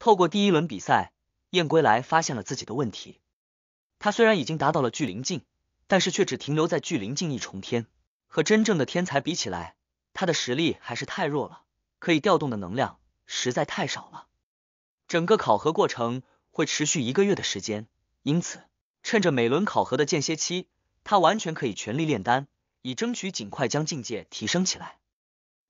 透过第一轮比赛，燕归来发现了自己的问题。他虽然已经达到了聚灵境，但是却只停留在聚灵境一重天，和真正的天才比起来，他的实力还是太弱了，可以调动的能量实在太少了。整个考核过程会持续一个月的时间，因此，趁着每轮考核的间歇期，他完全可以全力炼丹，以争取尽快将境界提升起来。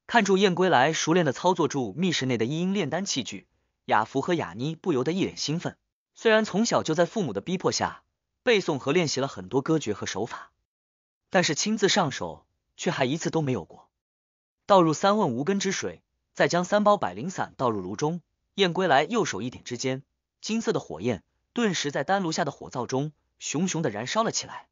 看住燕归来熟练的操作住密室内的一应炼丹器具。雅福和雅妮不由得一脸兴奋，虽然从小就在父母的逼迫下背诵和练习了很多歌诀和手法，但是亲自上手却还一次都没有过。倒入三问无根之水，再将三包百灵散倒入炉中，燕归来右手一点之间，金色的火焰顿时在丹炉下的火灶中熊熊的燃烧了起来。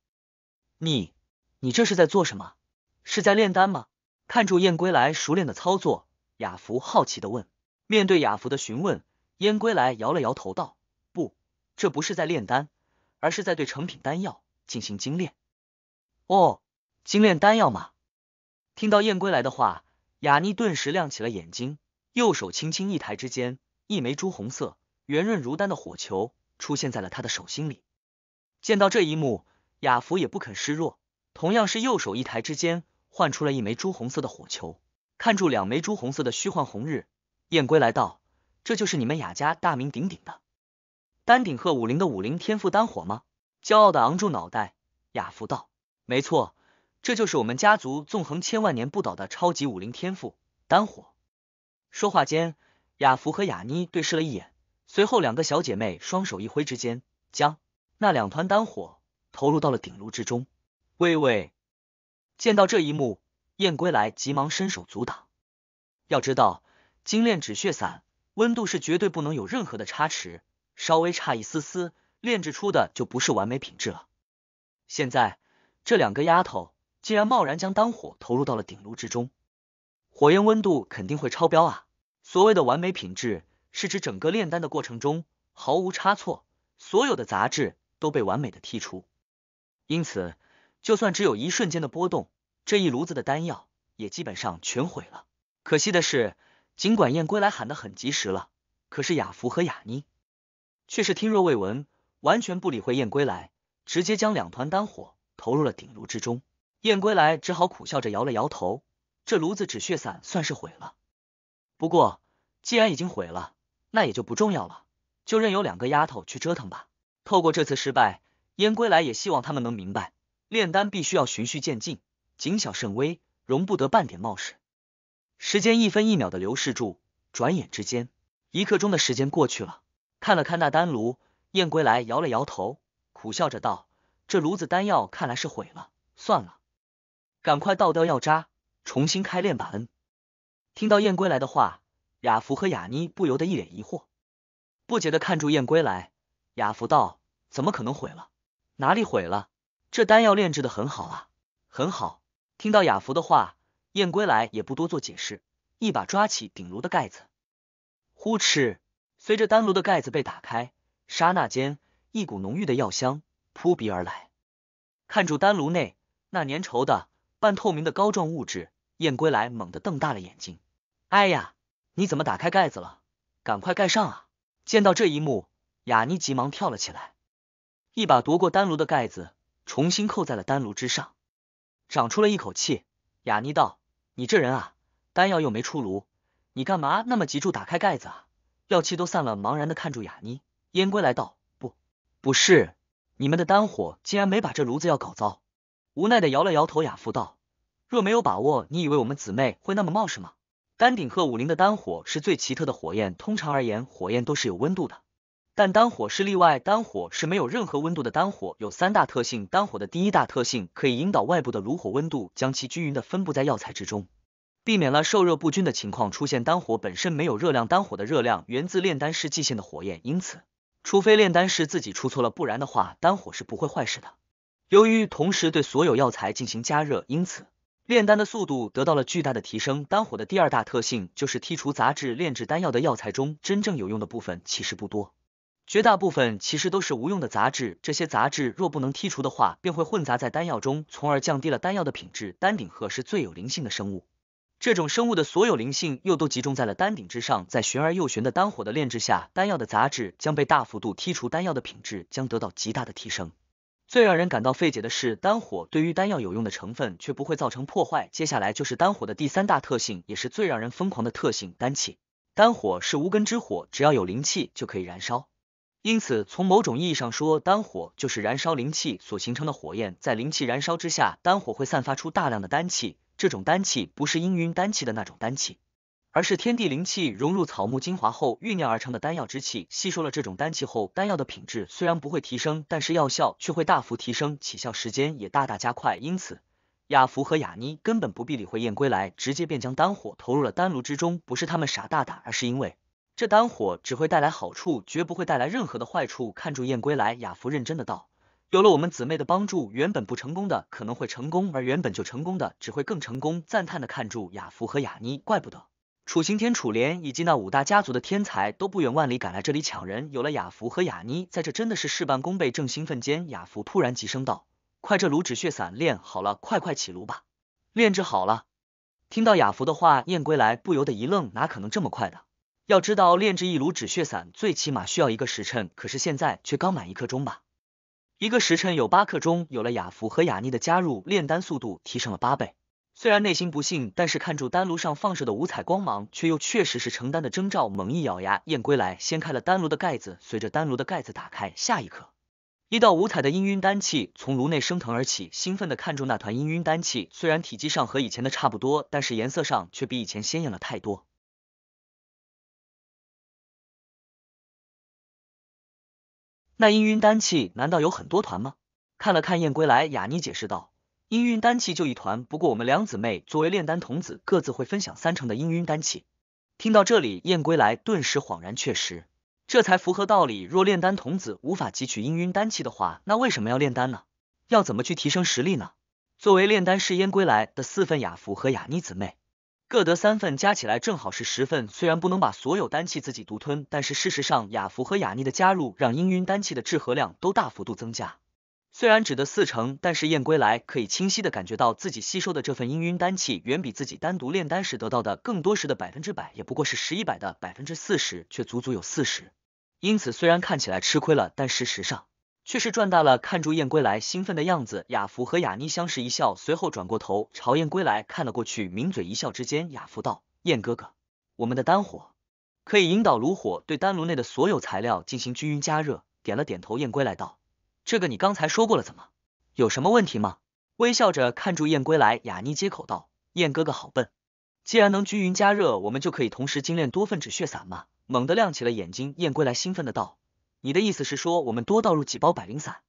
你，你这是在做什么？是在炼丹吗？看住燕归来熟练的操作，雅福好奇的问。面对雅福的询问。燕归来摇了摇头道：“不，这不是在炼丹，而是在对成品丹药进行精炼。”哦，精炼丹药吗？听到燕归来的话，雅妮顿时亮起了眼睛，右手轻轻一抬之间，一枚朱红色、圆润如丹的火球出现在了他的手心里。见到这一幕，雅福也不肯示弱，同样是右手一抬之间，换出了一枚朱红色的火球。看住两枚朱红色的虚幻红日，燕归来道。这就是你们雅家大名鼎鼎的丹顶鹤武林的武林天赋丹火吗？骄傲的昂住脑袋，雅福道：“没错，这就是我们家族纵横千万年不倒的超级武林天赋丹火。”说话间，雅福和雅妮对视了一眼，随后两个小姐妹双手一挥之间，将那两团丹火投入到了鼎炉之中。喂喂！见到这一幕，燕归来急忙伸手阻挡。要知道，精炼止血散。温度是绝对不能有任何的差池，稍微差一丝丝，炼制出的就不是完美品质了。现在这两个丫头竟然贸然将丹火投入到了鼎炉之中，火焰温度肯定会超标啊！所谓的完美品质是指整个炼丹的过程中毫无差错，所有的杂质都被完美的剔除。因此，就算只有一瞬间的波动，这一炉子的丹药也基本上全毁了。可惜的是。尽管燕归来喊得很及时了，可是雅福和雅妮却是听若未闻，完全不理会燕归来，直接将两团丹火投入了鼎炉之中。燕归来只好苦笑着摇了摇头，这炉子止血散算是毁了。不过既然已经毁了，那也就不重要了，就任由两个丫头去折腾吧。透过这次失败，燕归来也希望他们能明白，炼丹必须要循序渐进，谨小慎微，容不得半点冒失。时间一分一秒的流逝住，转眼之间一刻钟的时间过去了。看了看那丹炉，燕归来摇了摇头，苦笑着道：“这炉子丹药看来是毁了，算了，赶快倒掉药渣，重新开炼吧。”恩。听到燕归来的话，雅福和雅妮不由得一脸疑惑，不解的看住燕归来。雅福道：“怎么可能毁了？哪里毁了？这丹药炼制的很好啊，很好。”听到雅福的话。燕归来也不多做解释，一把抓起顶炉的盖子，呼哧！随着丹炉的盖子被打开，刹那间一股浓郁的药香扑鼻而来。看住丹炉内那粘稠的、半透明的膏状物质，燕归来猛地瞪大了眼睛。“哎呀，你怎么打开盖子了？赶快盖上啊！”见到这一幕，雅妮急忙跳了起来，一把夺过丹炉的盖子，重新扣在了丹炉之上，长出了一口气。雅妮道：“你这人啊，丹药又没出炉，你干嘛那么急着打开盖子啊？药气都散了。”茫然的看住雅妮，燕归来道：“不，不是，你们的丹火竟然没把这炉子药搞糟。”无奈的摇了摇头，雅父道：“若没有把握，你以为我们姊妹会那么冒失吗？丹顶鹤武林的丹火是最奇特的火焰，通常而言，火焰都是有温度的。”但丹火是例外，丹火是没有任何温度的。丹火有三大特性，丹火的第一大特性可以引导外部的炉火温度，将其均匀的分布在药材之中，避免了受热不均的情况出现。丹火本身没有热量，丹火的热量源自炼丹师祭献的火焰，因此，除非炼丹师自己出错了，不然的话，丹火是不会坏事的。由于同时对所有药材进行加热，因此炼丹的速度得到了巨大的提升。丹火的第二大特性就是剔除杂质，炼制丹药的药材中真正有用的部分其实不多。绝大部分其实都是无用的杂质，这些杂质若不能剔除的话，便会混杂在丹药中，从而降低了丹药的品质。丹顶鹤是最有灵性的生物，这种生物的所有灵性又都集中在了丹顶之上，在玄而又玄的丹火的炼制下，丹药的杂质将被大幅度剔除，丹药的品质将得到极大的提升。最让人感到费解的是，丹火对于丹药有用的成分却不会造成破坏。接下来就是丹火的第三大特性，也是最让人疯狂的特性——丹气。丹火是无根之火，只要有灵气就可以燃烧。因此，从某种意义上说，丹火就是燃烧灵气所形成的火焰，在灵气燃烧之下，丹火会散发出大量的丹气。这种丹气不是氤氲丹气的那种丹气，而是天地灵气融入草木精华后酝酿而成的丹药之气。吸收了这种丹气后，丹药的品质虽然不会提升，但是药效却会大幅提升，起效时间也大大加快。因此，亚福和雅妮根本不必理会燕归来，直接便将丹火投入了丹炉之中。不是他们傻大胆，而是因为。这丹火只会带来好处，绝不会带来任何的坏处。看住燕归来，雅芙认真的道：“有了我们姊妹的帮助，原本不成功的可能会成功，而原本就成功的只会更成功。”赞叹的看住雅芙和雅妮，怪不得楚行天、楚莲以及那五大家族的天才都不远万里赶来这里抢人。有了雅芙和雅妮，在这真的是事半功倍。正兴奋间，雅芙突然急声道：“快，这炉止血散炼好了，快快起炉吧！”炼制好了。听到雅芙的话，燕归来不由得一愣，哪可能这么快的？要知道炼制一炉止血散最起码需要一个时辰，可是现在却刚满一刻钟吧。一个时辰有八刻钟，有了雅芙和雅妮的加入，炼丹速度提升了八倍。虽然内心不信，但是看住丹炉上放射的五彩光芒，却又确实是成丹的征兆。猛一咬牙，燕归来掀开了丹炉的盖子。随着丹炉的盖子打开，下一刻，一道五彩的氤氲丹气从炉内升腾而起。兴奋的看住那团氤氲丹气，虽然体积上和以前的差不多，但是颜色上却比以前鲜艳了太多。那氤氲丹气难道有很多团吗？看了看燕归来，雅妮解释道：“氤氲丹气就一团，不过我们两姊妹作为炼丹童子，各自会分享三成的氤氲丹气。”听到这里，燕归来顿时恍然，确实，这才符合道理。若炼丹童子无法汲取氤氲丹气的话，那为什么要炼丹呢？要怎么去提升实力呢？作为炼丹师，燕归来的四份雅芙和雅妮姊妹。各得三份，加起来正好是十份。虽然不能把所有丹气自己独吞，但是事实上，雅芙和雅尼的加入，让氤氲丹气的制合量都大幅度增加。虽然只得四成，但是燕归来可以清晰的感觉到自己吸收的这份氤氲丹气，远比自己单独炼丹时得到的更多。时的，百分之百也不过是十一百的百分之四十，却足足有四十。因此，虽然看起来吃亏了，但事实上。却是赚大了，看住燕归来兴奋的样子，雅福和雅妮相视一笑，随后转过头朝燕归来看了过去，抿嘴一笑之间，雅福道：“燕哥哥，我们的丹火可以引导炉火对丹炉内的所有材料进行均匀加热。”点了点头，燕归来道：“这个你刚才说过了，怎么有什么问题吗？”微笑着看住燕归来，雅妮接口道：“燕哥哥好笨，既然能均匀加热，我们就可以同时精炼多份止血散嘛！”猛地亮起了眼睛，燕归来兴奋的道。你的意思是说，我们多倒入几包百灵散，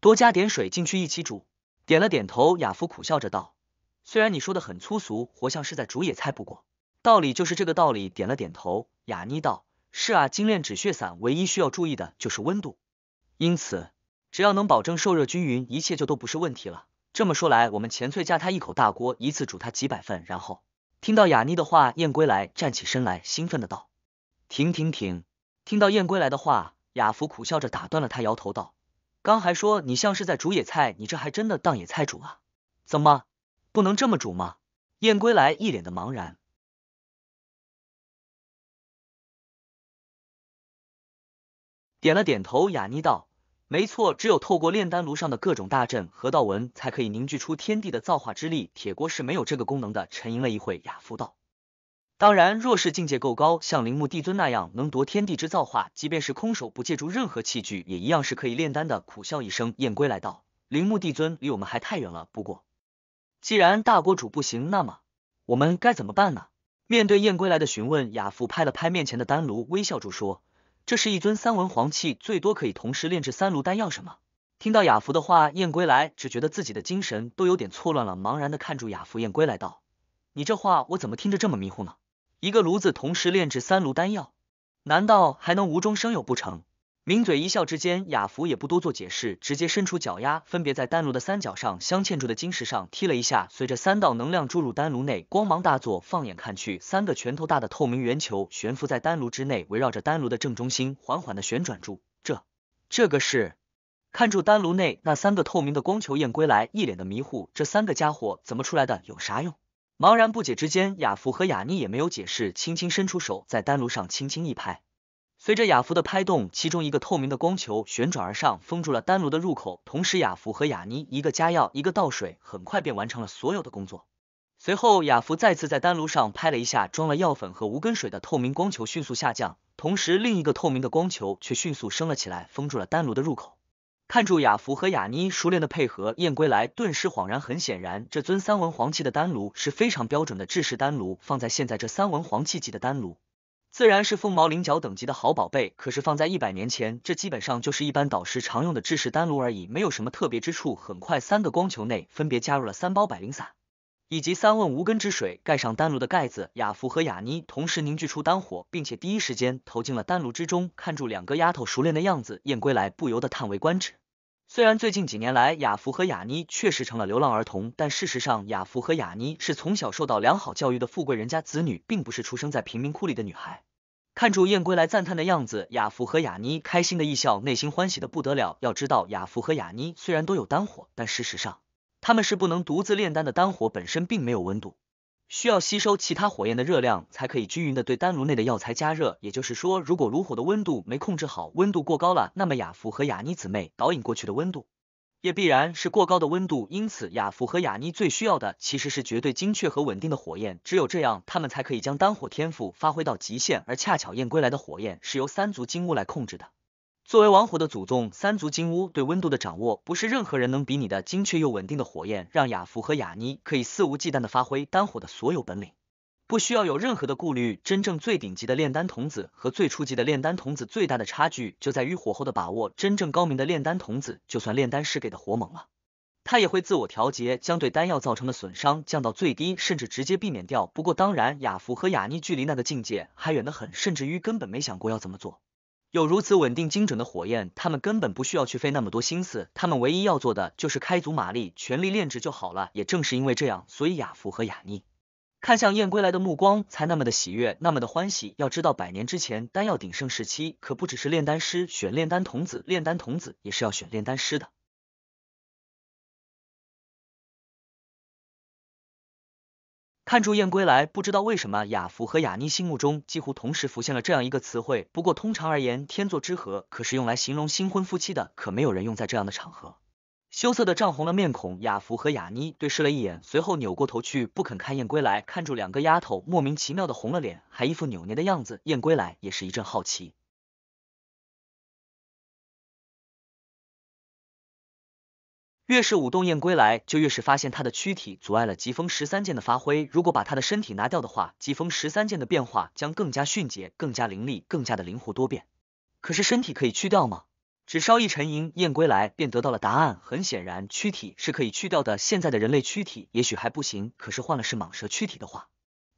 多加点水进去一起煮？点了点头，雅夫苦笑着道：“虽然你说的很粗俗，活像是在煮野菜，不过道理就是这个道理。”点了点头，雅妮道：“是啊，精炼止血散唯一需要注意的就是温度，因此只要能保证受热均匀，一切就都不是问题了。”这么说来，我们前脆加他一口大锅，一次煮他几百份。然后听到雅妮的话，燕归来站起身来，兴奋的道：“停停停！”听到燕归来的话。雅福苦笑着打断了他，摇头道：“刚还说你像是在煮野菜，你这还真的当野菜煮啊？怎么不能这么煮吗？”燕归来一脸的茫然，点了点头。雅妮道：“没错，只有透过炼丹炉上的各种大阵和道纹，才可以凝聚出天地的造化之力，铁锅是没有这个功能的。”沉吟了一会，雅夫道。当然，若是境界够高，像铃木帝尊那样能夺天地之造化，即便是空手不借助任何器具，也一样是可以炼丹的。苦笑一声，燕归来道：“铃木帝尊离我们还太远了。不过，既然大国主不行，那么我们该怎么办呢？”面对燕归来的询问，雅父拍了拍面前的丹炉，微笑住说：“这是一尊三文黄器，最多可以同时炼制三炉丹药。”什么？听到雅福的话，燕归来只觉得自己的精神都有点错乱了，茫然的看住雅福，燕归来道：“你这话我怎么听着这么迷糊呢？”一个炉子同时炼制三炉丹药，难道还能无中生有不成？抿嘴一笑之间，雅福也不多做解释，直接伸出脚丫，分别在丹炉的三角上镶嵌住的晶石上踢了一下。随着三道能量注入丹炉内，光芒大作。放眼看去，三个拳头大的透明圆球悬浮在丹炉之内，围绕着丹炉的正中心缓缓的旋转住。这，这个是？看住丹炉内那三个透明的光球，燕归来一脸的迷糊，这三个家伙怎么出来的？有啥用？茫然不解之间，雅芙和雅妮也没有解释，轻轻伸出手，在丹炉上轻轻一拍。随着雅芙的拍动，其中一个透明的光球旋转而上，封住了丹炉的入口。同时，雅芙和雅妮一个加药，一个倒水，很快便完成了所有的工作。随后，雅芙再次在丹炉上拍了一下，装了药粉和无根水的透明光球迅速下降，同时另一个透明的光球却迅速升了起来，封住了丹炉的入口。看住雅福和雅妮熟练的配合，燕归来顿时恍然。很显然，这尊三文黄器的丹炉是非常标准的制式丹炉。放在现在，这三文黄气级的丹炉自然是凤毛麟角等级的好宝贝。可是放在一百年前，这基本上就是一般导师常用的制式丹炉而已，没有什么特别之处。很快，三个光球内分别加入了三包百灵散。以及三问无根之水盖上丹炉的盖子，雅福和雅妮同时凝聚出丹火，并且第一时间投进了丹炉之中。看住两个丫头熟练的样子，燕归来不由得叹为观止。虽然最近几年来雅福和雅妮确实成了流浪儿童，但事实上雅福和雅妮是从小受到良好教育的富贵人家子女，并不是出生在贫民窟里的女孩。看住燕归来赞叹的样子，雅福和雅妮开心的一笑，内心欢喜的不得了。要知道雅福和雅妮虽然都有丹火，但事实上。他们是不能独自炼丹的，丹火本身并没有温度，需要吸收其他火焰的热量才可以均匀的对丹炉内的药材加热。也就是说，如果炉火的温度没控制好，温度过高了，那么雅芙和雅妮姊妹导引过去的温度，也必然是过高的温度。因此，雅芙和雅妮最需要的其实是绝对精确和稳定的火焰，只有这样，他们才可以将丹火天赋发挥到极限。而恰巧燕归来的火焰是由三足金乌来控制的。作为王火的祖宗，三足金乌对温度的掌握不是任何人能比拟的。精确又稳定的火焰，让雅福和雅妮可以肆无忌惮的发挥丹火的所有本领，不需要有任何的顾虑。真正最顶级的炼丹童子和最初级的炼丹童子最大的差距就在于火候的把握。真正高明的炼丹童子，就算炼丹师给的火猛了，他也会自我调节，将对丹药造成的损伤降到最低，甚至直接避免掉。不过，当然，雅福和雅妮距离那个境界还远得很，甚至于根本没想过要怎么做。有如此稳定精准的火焰，他们根本不需要去费那么多心思，他们唯一要做的就是开足马力，全力炼制就好了。也正是因为这样，所以雅芙和雅妮看向燕归来的目光才那么的喜悦，那么的欢喜。要知道，百年之前丹药鼎盛时期，可不只是炼丹师选炼丹童子，炼丹童子也是要选炼丹师的。看住燕归来，不知道为什么，雅芙和雅妮心目中几乎同时浮现了这样一个词汇。不过通常而言，天作之合可是用来形容新婚夫妻的，可没有人用在这样的场合。羞涩的涨红了面孔，雅芙和雅妮对视了一眼，随后扭过头去，不肯看燕归来。看住两个丫头莫名其妙的红了脸，还一副扭捏的样子，燕归来也是一阵好奇。越是舞动燕归来，就越是发现他的躯体阻碍了疾风十三剑的发挥。如果把他的身体拿掉的话，疾风十三剑的变化将更加迅捷，更加凌厉，更加的灵活多变。可是身体可以去掉吗？只稍一沉吟，燕归来便得到了答案。很显然，躯体是可以去掉的。现在的人类躯体也许还不行，可是换了是蟒蛇躯体的话，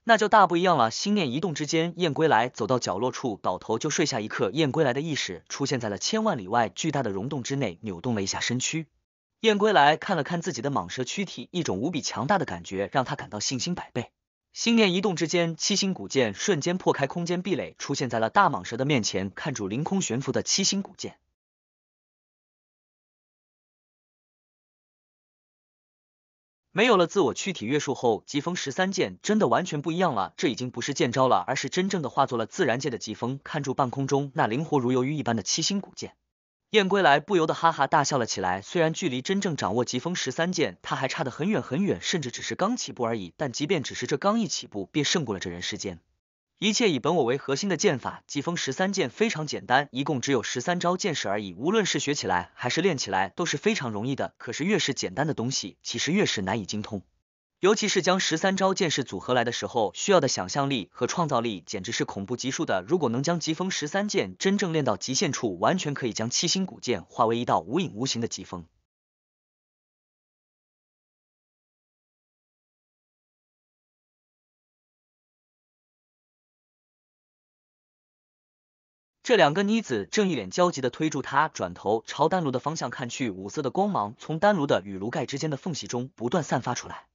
那就大不一样了。心念一动之间，燕归来走到角落处，倒头就睡。下一刻，燕归来的意识出现在了千万里外巨大的溶洞之内，扭动了一下身躯。燕归来看了看自己的蟒蛇躯体，一种无比强大的感觉让他感到信心百倍。心念一动之间，七星古剑瞬间破开空间壁垒，出现在了大蟒蛇的面前。看住凌空悬浮的七星古剑，没有了自我躯体约束后，疾风十三剑真的完全不一样了。这已经不是剑招了，而是真正的化作了自然界的疾风。看住半空中那灵活如游鱼一般的七星古剑。燕归来不由得哈哈大笑了起来。虽然距离真正掌握疾风十三剑，他还差得很远很远，甚至只是刚起步而已。但即便只是这刚一起步，便胜过了这人世间一切以本我为核心的剑法。疾风十三剑非常简单，一共只有十三招剑式而已。无论是学起来还是练起来都是非常容易的。可是越是简单的东西，其实越是难以精通。尤其是将十三招剑士组合来的时候，需要的想象力和创造力简直是恐怖级数的。如果能将疾风十三剑真正练到极限处，完全可以将七星古剑化为一道无影无形的疾风。这两个妮子正一脸焦急的推住他，转头朝丹炉的方向看去，五色的光芒从丹炉的与炉盖之间的缝隙中不断散发出来。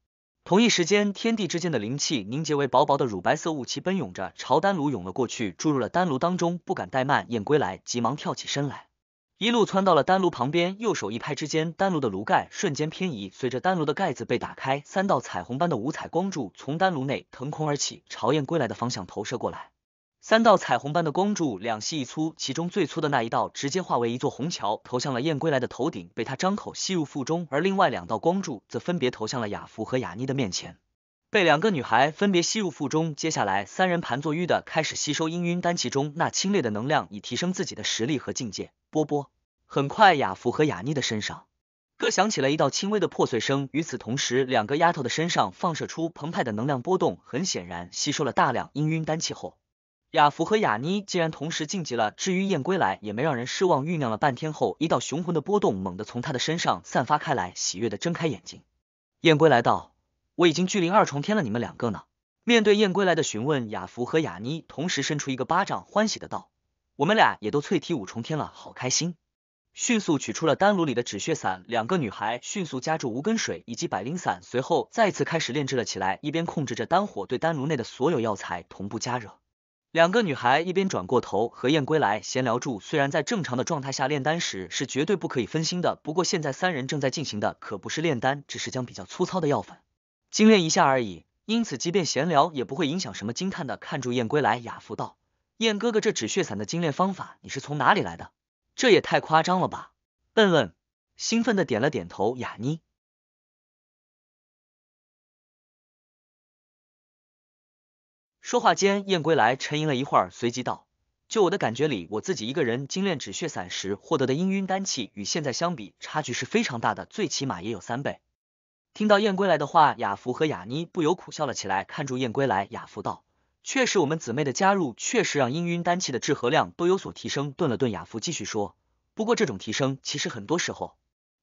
同一时间，天地之间的灵气凝结为薄薄的乳白色雾气，奔涌着朝丹炉涌了过去，注入了丹炉当中。不敢怠慢，燕归来急忙跳起身来，一路窜到了丹炉旁边，右手一拍之间，丹炉的炉盖瞬间偏移。随着丹炉的盖子被打开，三道彩虹般的五彩光柱从丹炉内腾空而起，朝燕归来的方向投射过来。三道彩虹般的光柱，两细一粗，其中最粗的那一道直接化为一座虹桥，投向了燕归来的头顶，被他张口吸入腹中；而另外两道光柱则分别投向了雅福和雅妮的面前，被两个女孩分别吸入腹中。接下来，三人盘坐于的开始吸收氤氲丹气中那清冽的能量，以提升自己的实力和境界。波波很快，雅福和雅妮的身上各响起了一道轻微的破碎声。与此同时，两个丫头的身上放射出澎湃的能量波动，很显然吸收了大量氤氲丹气后。雅芙和雅妮竟然同时晋级了，至于燕归来也没让人失望。酝酿了半天后，一道雄浑的波动猛地从他的身上散发开来，喜悦的睁开眼睛。燕归来道：“我已经聚灵二重天了，你们两个呢？”面对燕归来的询问，雅芙和雅妮同时伸出一个巴掌，欢喜的道：“我们俩也都淬体五重天了，好开心！”迅速取出了丹炉里的止血散，两个女孩迅速加注无根水以及百灵散，随后再次开始炼制了起来，一边控制着丹火，对丹炉内的所有药材同步加热。两个女孩一边转过头和燕归来闲聊住，虽然在正常的状态下炼丹时是绝对不可以分心的，不过现在三人正在进行的可不是炼丹，只是将比较粗糙的药粉精炼一下而已，因此即便闲聊也不会影响什么。惊叹的看住燕归来，雅福道：“燕哥哥，这止血散的精炼方法你是从哪里来的？这也太夸张了吧！”笨笨兴奋的点了点头，雅妮。说话间，燕归来沉吟了一会儿，随即道：“就我的感觉里，我自己一个人精炼止血散时获得的氤氲丹气与现在相比，差距是非常大的，最起码也有三倍。”听到燕归来的话，雅芙和雅妮不由苦笑了起来。看住燕归来，雅芙道：“确实，我们姊妹的加入确实让氤氲丹气的质和量都有所提升。”顿了顿，雅芙继续说：“不过这种提升其实很多时候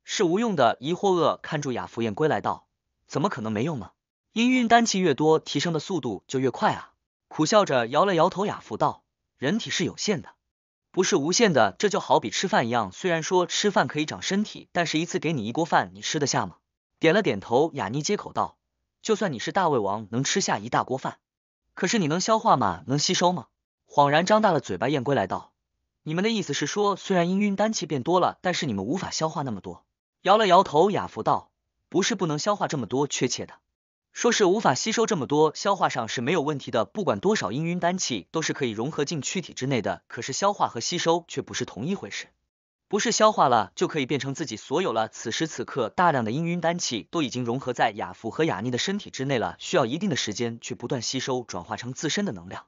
是无用的。”疑惑恶看住雅芙，燕归来道：“怎么可能没用呢？氤氲丹气越多，提升的速度就越快啊！”苦笑着摇了摇头，雅福道：“人体是有限的，不是无限的。这就好比吃饭一样，虽然说吃饭可以长身体，但是一次给你一锅饭，你吃得下吗？”点了点头，雅妮接口道：“就算你是大胃王，能吃下一大锅饭，可是你能消化吗？能吸收吗？”恍然张大了嘴巴，燕归来道：“你们的意思是说，虽然氤氲丹气变多了，但是你们无法消化那么多？”摇了摇头，雅福道：“不是不能消化这么多，确切的。”说是无法吸收这么多，消化上是没有问题的。不管多少氤氲丹气，都是可以融合进躯体之内的。可是消化和吸收却不是同一回事，不是消化了就可以变成自己所有了。此时此刻，大量的氤氲丹气都已经融合在雅芙和雅妮的身体之内了，需要一定的时间去不断吸收，转化成自身的能量，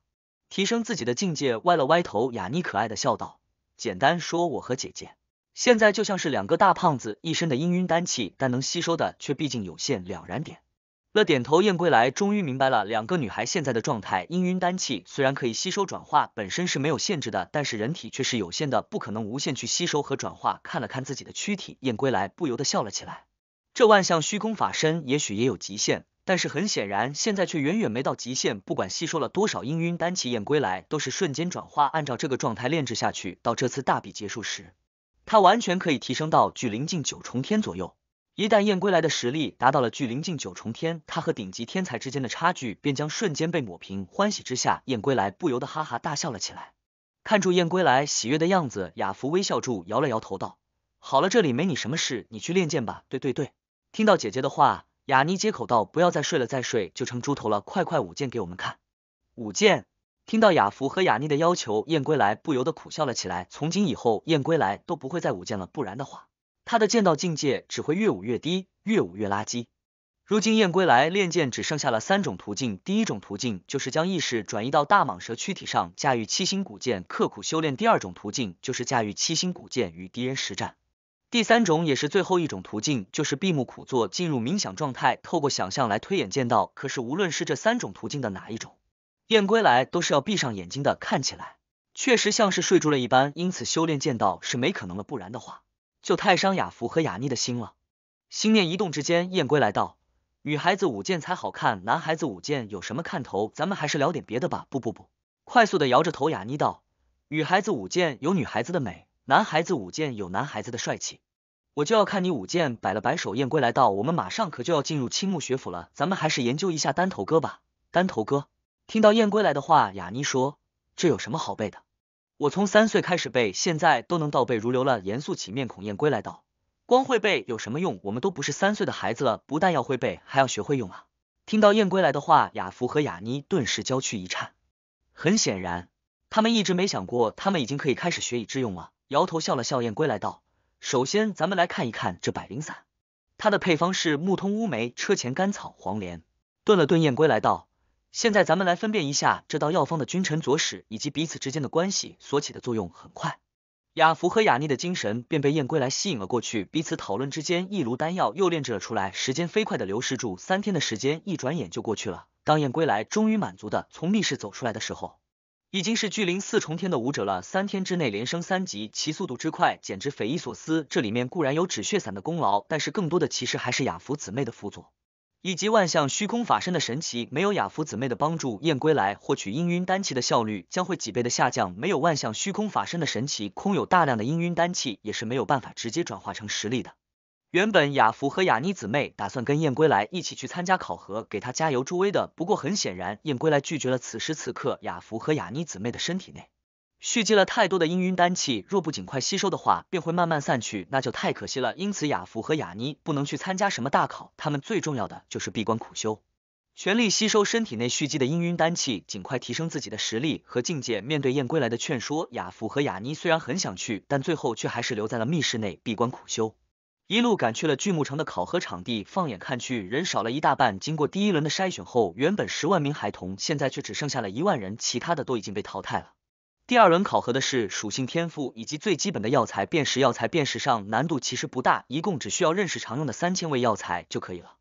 提升自己的境界。歪了歪头，雅妮可爱的笑道：“简单说，我和姐姐现在就像是两个大胖子，一身的氤氲丹气，但能吸收的却毕竟有限。”了然点。了点头，燕归来终于明白了两个女孩现在的状态。氤氲丹气虽然可以吸收转化，本身是没有限制的，但是人体却是有限的，不可能无限去吸收和转化。看了看自己的躯体，燕归来不由得笑了起来。这万象虚空法身也许也有极限，但是很显然现在却远远没到极限。不管吸收了多少氤氲丹气，燕归来都是瞬间转化。按照这个状态炼制下去，到这次大比结束时，他完全可以提升到距灵境九重天左右。一旦燕归来的实力达到了距灵境九重天，他和顶级天才之间的差距便将瞬间被抹平。欢喜之下，燕归来不由得哈哈大笑了起来。看住燕归来喜悦的样子，雅芙微笑住摇了摇头道：“好了，这里没你什么事，你去练剑吧。”对对对，听到姐姐的话，雅妮接口道：“不要再睡了，再睡就成猪头了，快快舞剑给我们看舞剑。”听到雅芙和雅妮的要求，燕归来不由得苦笑了起来。从今以后，燕归来都不会再舞剑了，不然的话。他的剑道境界只会越舞越低，越舞越垃圾。如今燕归来练剑只剩下了三种途径：第一种途径就是将意识转移到大蟒蛇躯体上，驾驭七星古剑，刻苦修炼；第二种途径就是驾驭七星古剑与敌人实战；第三种也是最后一种途径就是闭目苦坐，进入冥想状态，透过想象来推演剑道。可是无论是这三种途径的哪一种，燕归来都是要闭上眼睛的，看起来确实像是睡着了一般，因此修炼剑道是没可能了。不然的话。就太伤雅福和雅妮的心了。心念一动之间，燕归来道：“女孩子舞剑才好看，男孩子舞剑有什么看头？咱们还是聊点别的吧。”不不不，快速的摇着头，雅妮道：“女孩子舞剑有女孩子的美，男孩子舞剑有男孩子的帅气。我就要看你舞剑。”摆了摆手，燕归来道：“我们马上可就要进入青木学府了，咱们还是研究一下单头哥吧。”单头哥听到燕归来的话，雅妮说：“这有什么好背的？”我从三岁开始背，现在都能倒背如流了。严肃起面孔，燕归来道：“光会背有什么用？我们都不是三岁的孩子了，不但要会背，还要学会用啊！”听到燕归来的话，雅福和雅妮顿时娇躯一颤。很显然，他们一直没想过，他们已经可以开始学以致用了。摇头笑了笑，燕归来道：“首先，咱们来看一看这百灵散，它的配方是木通、乌梅、车前、甘草、黄连。”顿了顿，燕归来道。现在咱们来分辨一下这道药方的君臣佐使以及彼此之间的关系所起的作用。很快，雅福和雅妮的精神便被燕归来吸引了过去，彼此讨论之间，一炉丹药又炼制了出来。时间飞快的流逝住，三天的时间一转眼就过去了。当燕归来终于满足的从密室走出来的时候，已经是巨灵四重天的武者了。三天之内连升三级，其速度之快简直匪夷所思。这里面固然有止血散的功劳，但是更多的其实还是雅福姊妹的辅佐。以及万象虚空法身的神奇，没有雅芙姊妹的帮助，燕归来获取氤氲丹气的效率将会几倍的下降。没有万象虚空法身的神奇，空有大量的氤氲丹气也是没有办法直接转化成实力的。原本雅芙和雅妮姊妹打算跟燕归来一起去参加考核，给他加油助威的。不过很显然，燕归来拒绝了。此时此刻，雅芙和雅妮姊妹的身体内。蓄积了太多的氤氲丹气，若不尽快吸收的话，便会慢慢散去，那就太可惜了。因此，雅父和雅尼不能去参加什么大考，他们最重要的就是闭关苦修，全力吸收身体内蓄积的氤氲丹气，尽快提升自己的实力和境界。面对燕归来的劝说，雅父和雅尼虽然很想去，但最后却还是留在了密室内闭关苦修。一路赶去了巨木城的考核场地，放眼看去，人少了一大半。经过第一轮的筛选后，原本十万名孩童，现在却只剩下了一万人，其他的都已经被淘汰了。第二轮考核的是属性天赋以及最基本的药材辨识。药材辨识上难度其实不大，一共只需要认识常用的三千味药材就可以了。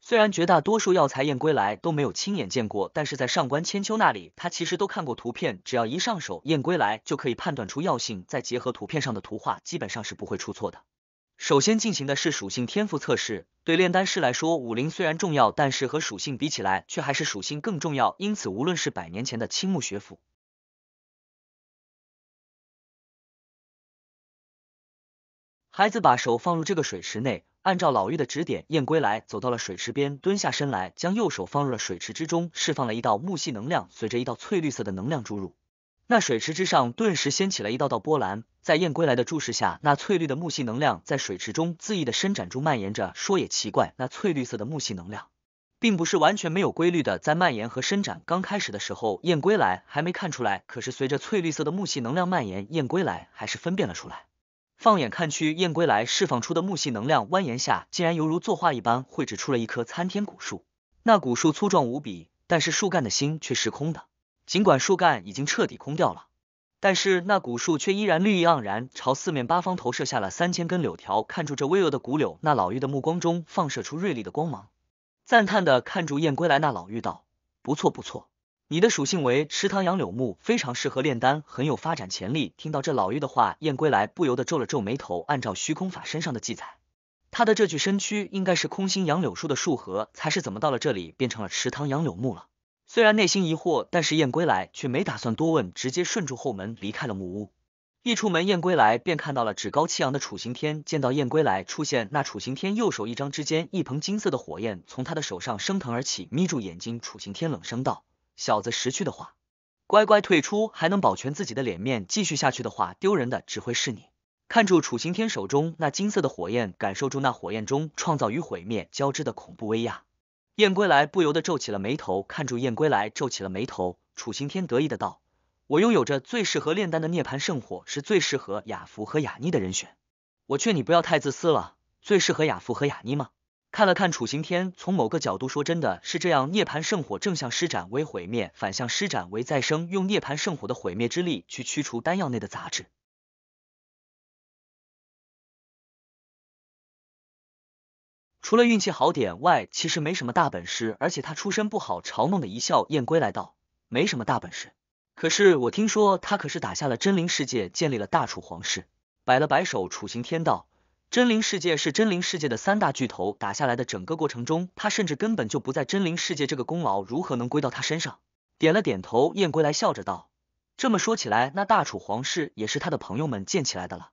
虽然绝大多数药材燕归来都没有亲眼见过，但是在上官千秋那里，他其实都看过图片，只要一上手燕归来就可以判断出药性，再结合图片上的图画，基本上是不会出错的。首先进行的是属性天赋测试，对炼丹师来说，武灵虽然重要，但是和属性比起来，却还是属性更重要。因此，无论是百年前的青木学府。孩子把手放入这个水池内，按照老妪的指点，燕归来走到了水池边，蹲下身来，将右手放入了水池之中，释放了一道木系能量。随着一道翠绿色的能量注入，那水池之上顿时掀起了一道道波澜。在燕归来的注视下，那翠绿的木系能量在水池中恣意的伸展中蔓延着。说也奇怪，那翠绿色的木系能量并不是完全没有规律的在蔓延和伸展。刚开始的时候，燕归来还没看出来，可是随着翠绿色的木系能量蔓延，燕归来还是分辨了出来。放眼看去，燕归来释放出的木系能量蜿蜒下，竟然犹如作画一般绘制出了一棵参天古树。那古树粗壮无比，但是树干的心却是空的。尽管树干已经彻底空掉了，但是那古树却依然绿意盎然，朝四面八方投射下了三千根柳条。看住这巍峨的古柳，那老妪的目光中放射出锐利的光芒，赞叹的看住燕归来，那老妪道：“不错，不错。”你的属性为池塘杨柳木，非常适合炼丹，很有发展潜力。听到这老妪的话，燕归来不由得皱了皱眉头。按照虚空法身上的记载，他的这具身躯应该是空心杨柳树的树核，才是怎么到了这里变成了池塘杨柳木了？虽然内心疑惑，但是燕归来却没打算多问，直接顺住后门离开了木屋。一出门，燕归来便看到了趾高气扬的楚行天。见到燕归来出现，那楚行天右手一张之间，一捧金色的火焰从他的手上升腾而起，眯住眼睛，楚行天冷声道。小子识趣的话，乖乖退出，还能保全自己的脸面；继续下去的话，丢人的只会是你。看住楚行天手中那金色的火焰，感受住那火焰中创造与毁灭交织的恐怖威压。燕归来不由得皱起了眉头，看住燕归来皱起了眉头，楚行天得意的道：“我拥有着最适合炼丹的涅盘圣火，是最适合雅芙和雅妮的人选。我劝你不要太自私了，最适合雅芙和雅妮吗？”看了看楚行天，从某个角度说，真的是这样。涅槃圣火正向施展为毁灭，反向施展为再生。用涅槃圣火的毁灭之力去驱除丹药内的杂质。除了运气好点外，其实没什么大本事。而且他出身不好，嘲弄的一笑，燕归来道，没什么大本事。可是我听说他可是打下了真灵世界，建立了大楚皇室。摆了摆手，楚行天道。真灵世界是真灵世界的三大巨头打下来的，整个过程中，他甚至根本就不在真灵世界，这个功劳如何能归到他身上？点了点头，燕归来笑着道：“这么说起来，那大楚皇室也是他的朋友们建起来的了。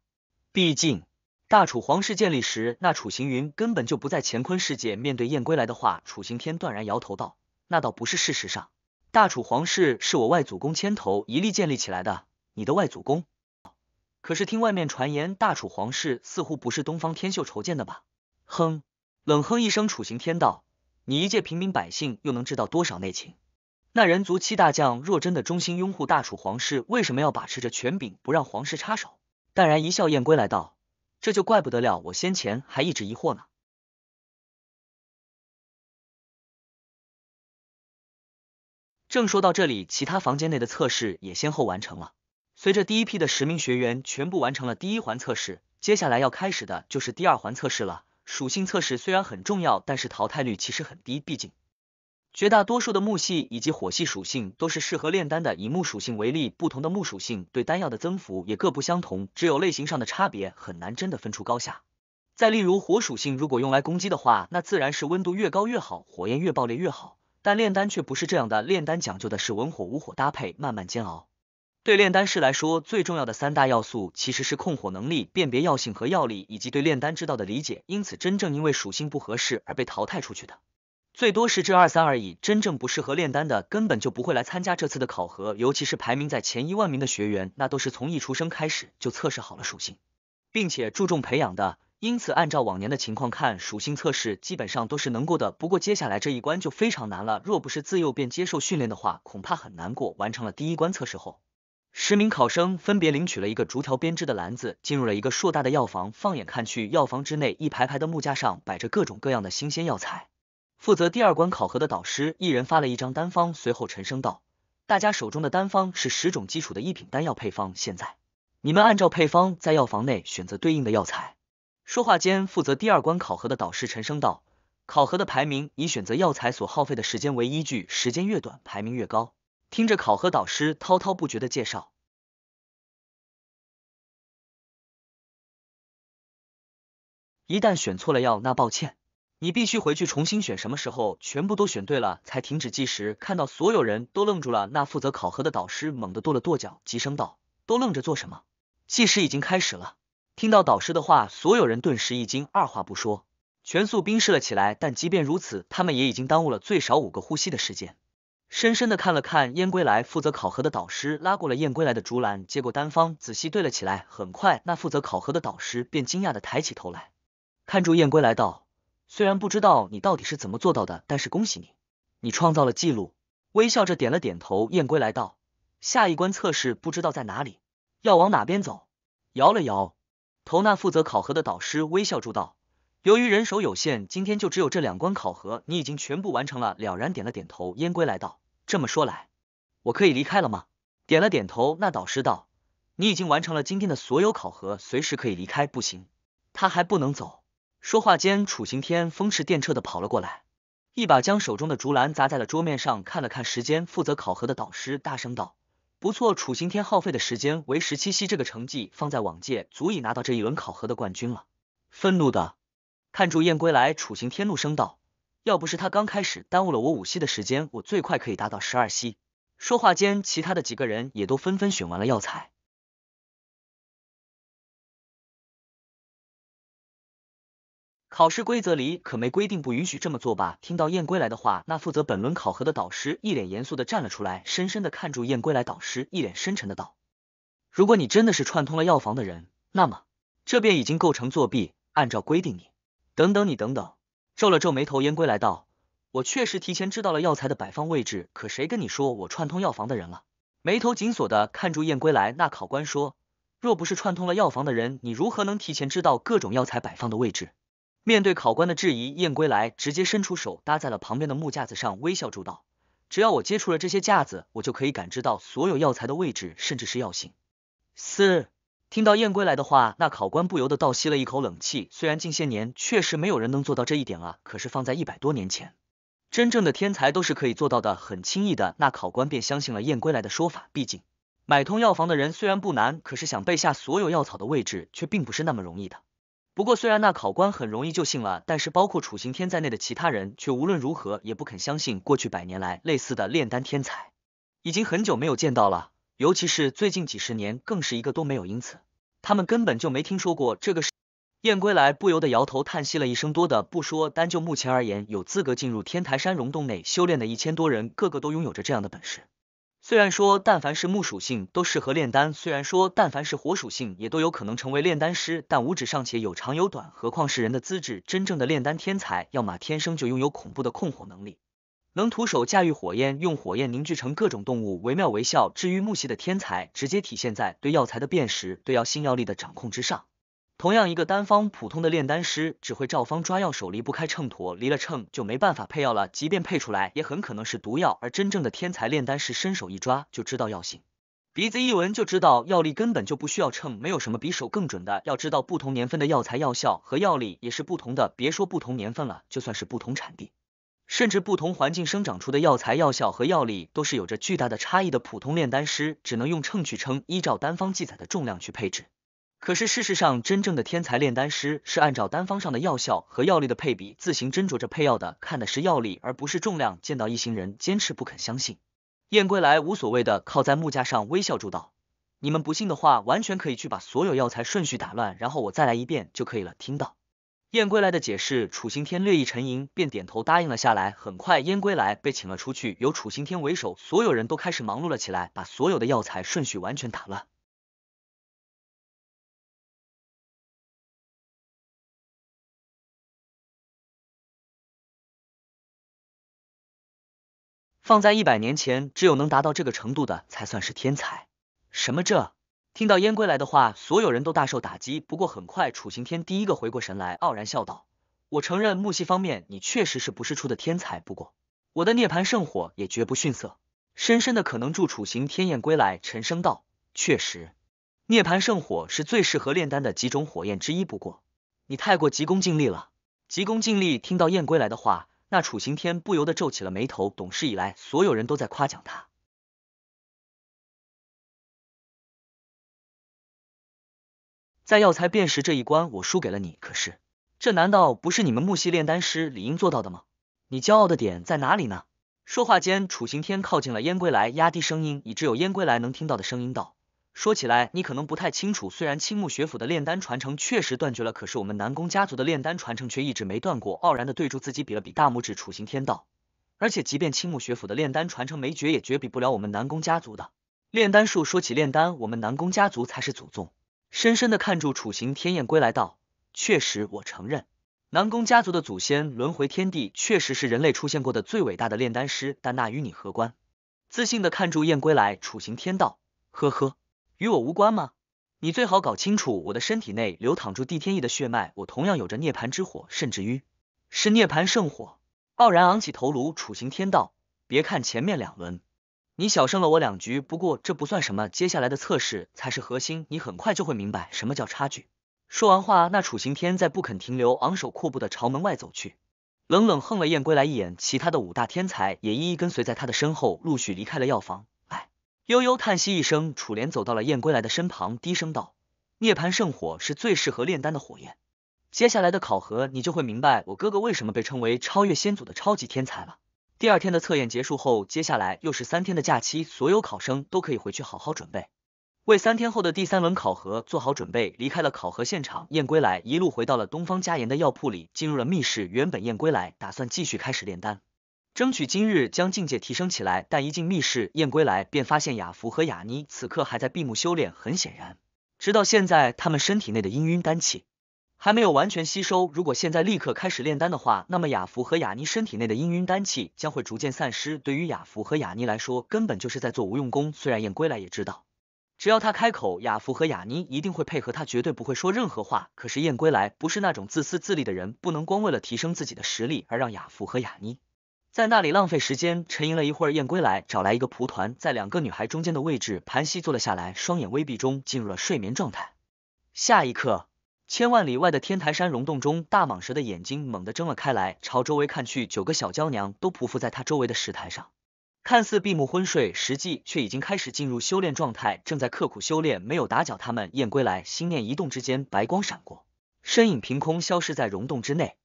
毕竟大楚皇室建立时，那楚行云根本就不在乾坤世界。”面对燕归来的话，楚行天断然摇头道：“那倒不是事实上，大楚皇室是我外祖公牵头一力建立起来的。你的外祖公。”可是听外面传言，大楚皇室似乎不是东方天秀筹建的吧？哼，冷哼一声，楚行天道，你一介平民百姓，又能知道多少内情？那人族七大将若真的忠心拥护大楚皇室，为什么要把持着权柄，不让皇室插手？淡然一笑，燕归来道：“这就怪不得了，我先前还一直疑惑呢。”正说到这里，其他房间内的测试也先后完成了。随着第一批的十名学员全部完成了第一环测试，接下来要开始的就是第二环测试了。属性测试虽然很重要，但是淘汰率其实很低，毕竟绝大多数的木系以及火系属性都是适合炼丹的。以木属性为例，不同的木属性对丹药的增幅也各不相同，只有类型上的差别，很难真的分出高下。再例如火属性，如果用来攻击的话，那自然是温度越高越好，火焰越爆裂越好。但炼丹却不是这样的，炼丹讲究的是文火、武火搭配，慢慢煎熬。对炼丹师来说，最重要的三大要素其实是控火能力、辨别药性和药力，以及对炼丹之道的理解。因此，真正因为属性不合适而被淘汰出去的，最多是这二三而已。真正不适合炼丹的，根本就不会来参加这次的考核。尤其是排名在前一万名的学员，那都是从一出生开始就测试好了属性，并且注重培养的。因此，按照往年的情况看，属性测试基本上都是能过的。不过，接下来这一关就非常难了。若不是自幼便接受训练的话，恐怕很难过。完成了第一关测试后。十名考生分别领取了一个竹条编织的篮子，进入了一个硕大的药房。放眼看去，药房之内一排排的木架上摆着各种各样的新鲜药材。负责第二关考核的导师一人发了一张单方，随后沉声道：“大家手中的单方是十种基础的一品丹药配方，现在你们按照配方在药房内选择对应的药材。”说话间，负责第二关考核的导师沉声道：“考核的排名以选择药材所耗费的时间为依据，时间越短，排名越高。”听着考核导师滔滔不绝的介绍，一旦选错了药，那抱歉，你必须回去重新选。什么时候全部都选对了，才停止计时。看到所有人都愣住了，那负责考核的导师猛地跺了跺脚，急声道：“都愣着做什么？计时已经开始了！”听到导师的话，所有人顿时一惊，二话不说，全速冰释了起来。但即便如此，他们也已经耽误了最少五个呼吸的时间。深深的看了看燕归来负责考核的导师，拉过了燕归来的竹篮，接过单方，仔细对了起来。很快，那负责考核的导师便惊讶的抬起头来看住燕归来道：“虽然不知道你到底是怎么做到的，但是恭喜你，你创造了记录。”微笑着点了点头，燕归来道：“下一关测试不知道在哪里，要往哪边走？”摇了摇，头那负责考核的导师微笑住道。由于人手有限，今天就只有这两关考核，你已经全部完成了。了然点了点头，燕归来道：“这么说来，我可以离开了吗？”点了点头，那导师道：“你已经完成了今天的所有考核，随时可以离开。”不行，他还不能走。说话间，楚行天风驰电掣的跑了过来，一把将手中的竹篮砸在了桌面上，看了看时间，负责考核的导师大声道：“不错，楚行天耗费的时间为十七息，这个成绩放在往届，足以拿到这一轮考核的冠军了。”愤怒的。看住燕归来，楚行天怒声道：“要不是他刚开始耽误了我五息的时间，我最快可以达到十二息。”说话间，其他的几个人也都纷纷选完了药材。考试规则里可没规定不允许这么做吧？听到燕归来的话，那负责本轮考核的导师一脸严肃的站了出来，深深的看住燕归来。导师一脸深沉的道：“如果你真的是串通了药房的人，那么这便已经构成作弊，按照规定，你。”等等你等等，皱了皱眉头，燕归来道：“我确实提前知道了药材的摆放位置，可谁跟你说我串通药房的人了？”眉头紧锁的看住燕归来，那考官说：“若不是串通了药房的人，你如何能提前知道各种药材摆放的位置？”面对考官的质疑，燕归来直接伸出手搭在了旁边的木架子上，微笑住道：“只要我接触了这些架子，我就可以感知到所有药材的位置，甚至是药性。”四。听到燕归来的话，那考官不由得倒吸了一口冷气。虽然近些年确实没有人能做到这一点了，可是放在一百多年前，真正的天才都是可以做到的，很轻易的。那考官便相信了燕归来的说法。毕竟买通药房的人虽然不难，可是想背下所有药草的位置却并不是那么容易的。不过虽然那考官很容易就信了，但是包括楚行天在内的其他人却无论如何也不肯相信。过去百年来类似的炼丹天才，已经很久没有见到了。尤其是最近几十年，更是一个都没有。因此，他们根本就没听说过这个事。燕归来不由得摇头叹息了一声。多的不说，单就目前而言，有资格进入天台山溶洞内修炼的一千多人，个个都拥有着这样的本事。虽然说，但凡是木属性都适合炼丹；虽然说，但凡是火属性也都有可能成为炼丹师。但五指尚且有长有短，何况是人的资质？真正的炼丹天才，要么天生就拥有恐怖的控火能力。能徒手驾驭火焰，用火焰凝聚成各种动物，惟妙惟肖。至于木系的天才，直接体现在对药材的辨识，对药性药力的掌控之上。同样，一个单方普通的炼丹师只会照方抓药，手离不开秤砣，离了秤就没办法配药了。即便配出来，也很可能是毒药。而真正的天才炼丹师，伸手一抓就知道药性，鼻子一闻就知道药力，根本就不需要秤。没有什么比手更准的。要知道，不同年份的药材药效和药力也是不同的，别说不同年份了，就算是不同产地。甚至不同环境生长出的药材药效和药力都是有着巨大的差异的。普通炼丹师只能用秤去称，依照单方记载的重量去配置。可是事实上，真正的天才炼丹师是按照单方上的药效和药力的配比自行斟酌着配药的，看的是药力而不是重量。见到一行人坚持不肯相信，燕归来无所谓的靠在木架上微笑住道：“你们不信的话，完全可以去把所有药材顺序打乱，然后我再来一遍就可以了。”听到。燕归来的解释，楚行天略一沉吟，便点头答应了下来。很快，燕归来被请了出去，由楚行天为首，所有人都开始忙碌了起来，把所有的药材顺序完全打乱。放在一百年前，只有能达到这个程度的，才算是天才。什么这？听到燕归来的话，所有人都大受打击。不过很快，楚行天第一个回过神来，傲然笑道：“我承认木系方面你确实是不世出的天才，不过我的涅槃圣火也绝不逊色。”深深的可能助楚行天燕归来沉声道：“确实，涅槃圣火是最适合炼丹的几种火焰之一。不过你太过急功近利了。”急功近利，听到燕归来的话，那楚行天不由得皱起了眉头。懂事以来，所有人都在夸奖他。在药材辨识这一关，我输给了你。可是，这难道不是你们木系炼丹师理应做到的吗？你骄傲的点在哪里呢？说话间，楚行天靠近了燕归来，压低声音，以只有燕归来能听到的声音道：“说起来，你可能不太清楚，虽然青木学府的炼丹传承确实断绝了，可是我们南宫家族的炼丹传承却一直没断过。”傲然的对住自己比了比大拇指，楚行天道：“而且，即便青木学府的炼丹传承没绝，也绝比不了我们南宫家族的炼丹术。说起炼丹，我们南宫家族才是祖宗。”深深的看住楚行天燕归来道，确实我承认，南宫家族的祖先轮回天地确实是人类出现过的最伟大的炼丹师，但那与你何关？自信的看住燕归来楚行天道，呵呵，与我无关吗？你最好搞清楚，我的身体内流淌住帝天意的血脉，我同样有着涅盘之火，甚至于，是涅盘圣火。傲然昂起头颅，楚行天道，别看前面两轮。你小胜了我两局，不过这不算什么，接下来的测试才是核心，你很快就会明白什么叫差距。说完话，那楚行天再不肯停留，昂首阔步的朝门外走去，冷冷横了燕归来一眼，其他的五大天才也一一跟随在他的身后，陆续离开了药房。哎，悠悠叹息一声，楚莲走到了燕归来的身旁，低声道：“涅槃圣火是最适合炼丹的火焰，接下来的考核你就会明白我哥哥为什么被称为超越先祖的超级天才了。”第二天的测验结束后，接下来又是三天的假期，所有考生都可以回去好好准备，为三天后的第三轮考核做好准备。离开了考核现场，燕归来一路回到了东方家研的药铺里，进入了密室。原本燕归来打算继续开始炼丹，争取今日将境界提升起来，但一进密室，燕归来便发现雅福和雅妮此刻还在闭目修炼。很显然，直到现在，他们身体内的氤氲丹气。还没有完全吸收，如果现在立刻开始炼丹的话，那么雅芙和雅妮身体内的氤氲丹气将会逐渐散失。对于雅芙和雅妮来说，根本就是在做无用功。虽然燕归来也知道，只要他开口，雅芙和雅妮一定会配合他，绝对不会说任何话。可是燕归来不是那种自私自利的人，不能光为了提升自己的实力而让雅芙和雅妮在那里浪费时间。沉吟了一会儿，燕归来找来一个蒲团，在两个女孩中间的位置盘膝坐了下来，双眼微闭中进入了睡眠状态。下一刻。千万里外的天台山溶洞中，大蟒蛇的眼睛猛地睁了开来，朝周围看去，九个小娇娘都匍匐在它周围的石台上，看似闭目昏睡，实际却已经开始进入修炼状态，正在刻苦修炼。没有打搅他们，燕归来心念一动之间，白光闪过，身影凭空消失在溶洞之内。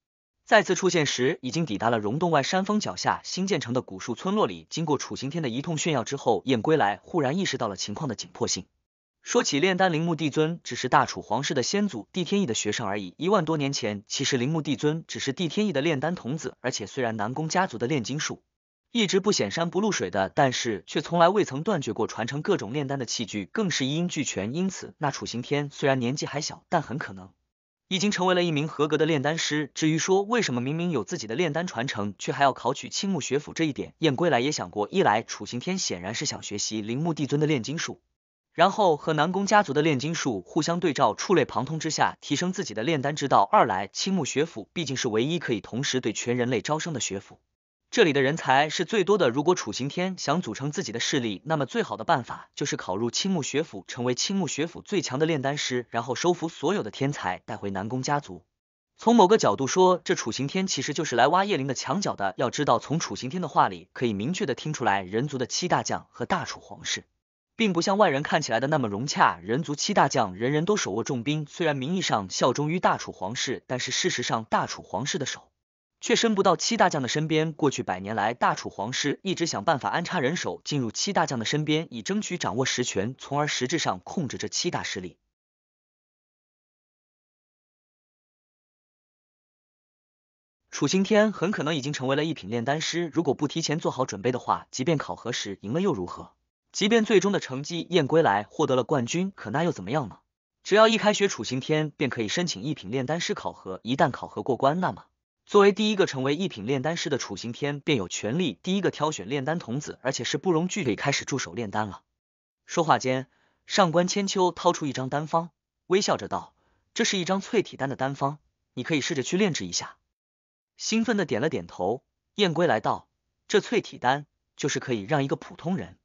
再次出现时，已经抵达了溶洞外山峰脚下新建成的古树村落里。经过楚行天的一通炫耀之后，燕归来忽然意识到了情况的紧迫性。说起炼丹，铃木帝尊只是大楚皇室的先祖帝天意的学生而已。一万多年前，其实铃木帝尊只是帝天意的炼丹童子。而且虽然南宫家族的炼金术一直不显山不露水的，但是却从来未曾断绝过传承各种炼丹的器具，更是一应俱全。因此，那楚行天虽然年纪还小，但很可能已经成为了一名合格的炼丹师。至于说为什么明明有自己的炼丹传承，却还要考取青木学府这一点，燕归来也想过。一来，楚行天显然是想学习铃木帝尊的炼金术。然后和南宫家族的炼金术互相对照，触类旁通之下提升自己的炼丹之道。二来，青木学府毕竟是唯一可以同时对全人类招生的学府，这里的人才是最多的。如果楚行天想组成自己的势力，那么最好的办法就是考入青木学府，成为青木学府最强的炼丹师，然后收服所有的天才，带回南宫家族。从某个角度说，这楚行天其实就是来挖叶灵的墙角的。要知道，从楚行天的话里可以明确的听出来，人族的七大将和大楚皇室。并不像外人看起来的那么融洽，人族七大将人人都手握重兵，虽然名义上效忠于大楚皇室，但是事实上大楚皇室的手却伸不到七大将的身边。过去百年来，大楚皇室一直想办法安插人手进入七大将的身边，以争取掌握实权，从而实质上控制这七大势力。楚行天很可能已经成为了一品炼丹师，如果不提前做好准备的话，即便考核时赢了又如何？即便最终的成绩，燕归来获得了冠军，可那又怎么样呢？只要一开学，楚行天便可以申请一品炼丹师考核。一旦考核过关，那么作为第一个成为一品炼丹师的楚行天，便有权利第一个挑选炼丹童子，而且是不容拒绝，开始助手炼丹了。说话间，上官千秋掏出一张丹方，微笑着道：“这是一张淬体丹的丹方，你可以试着去炼制一下。”兴奋的点了点头，燕归来道：“这淬体丹就是可以让一个普通人。”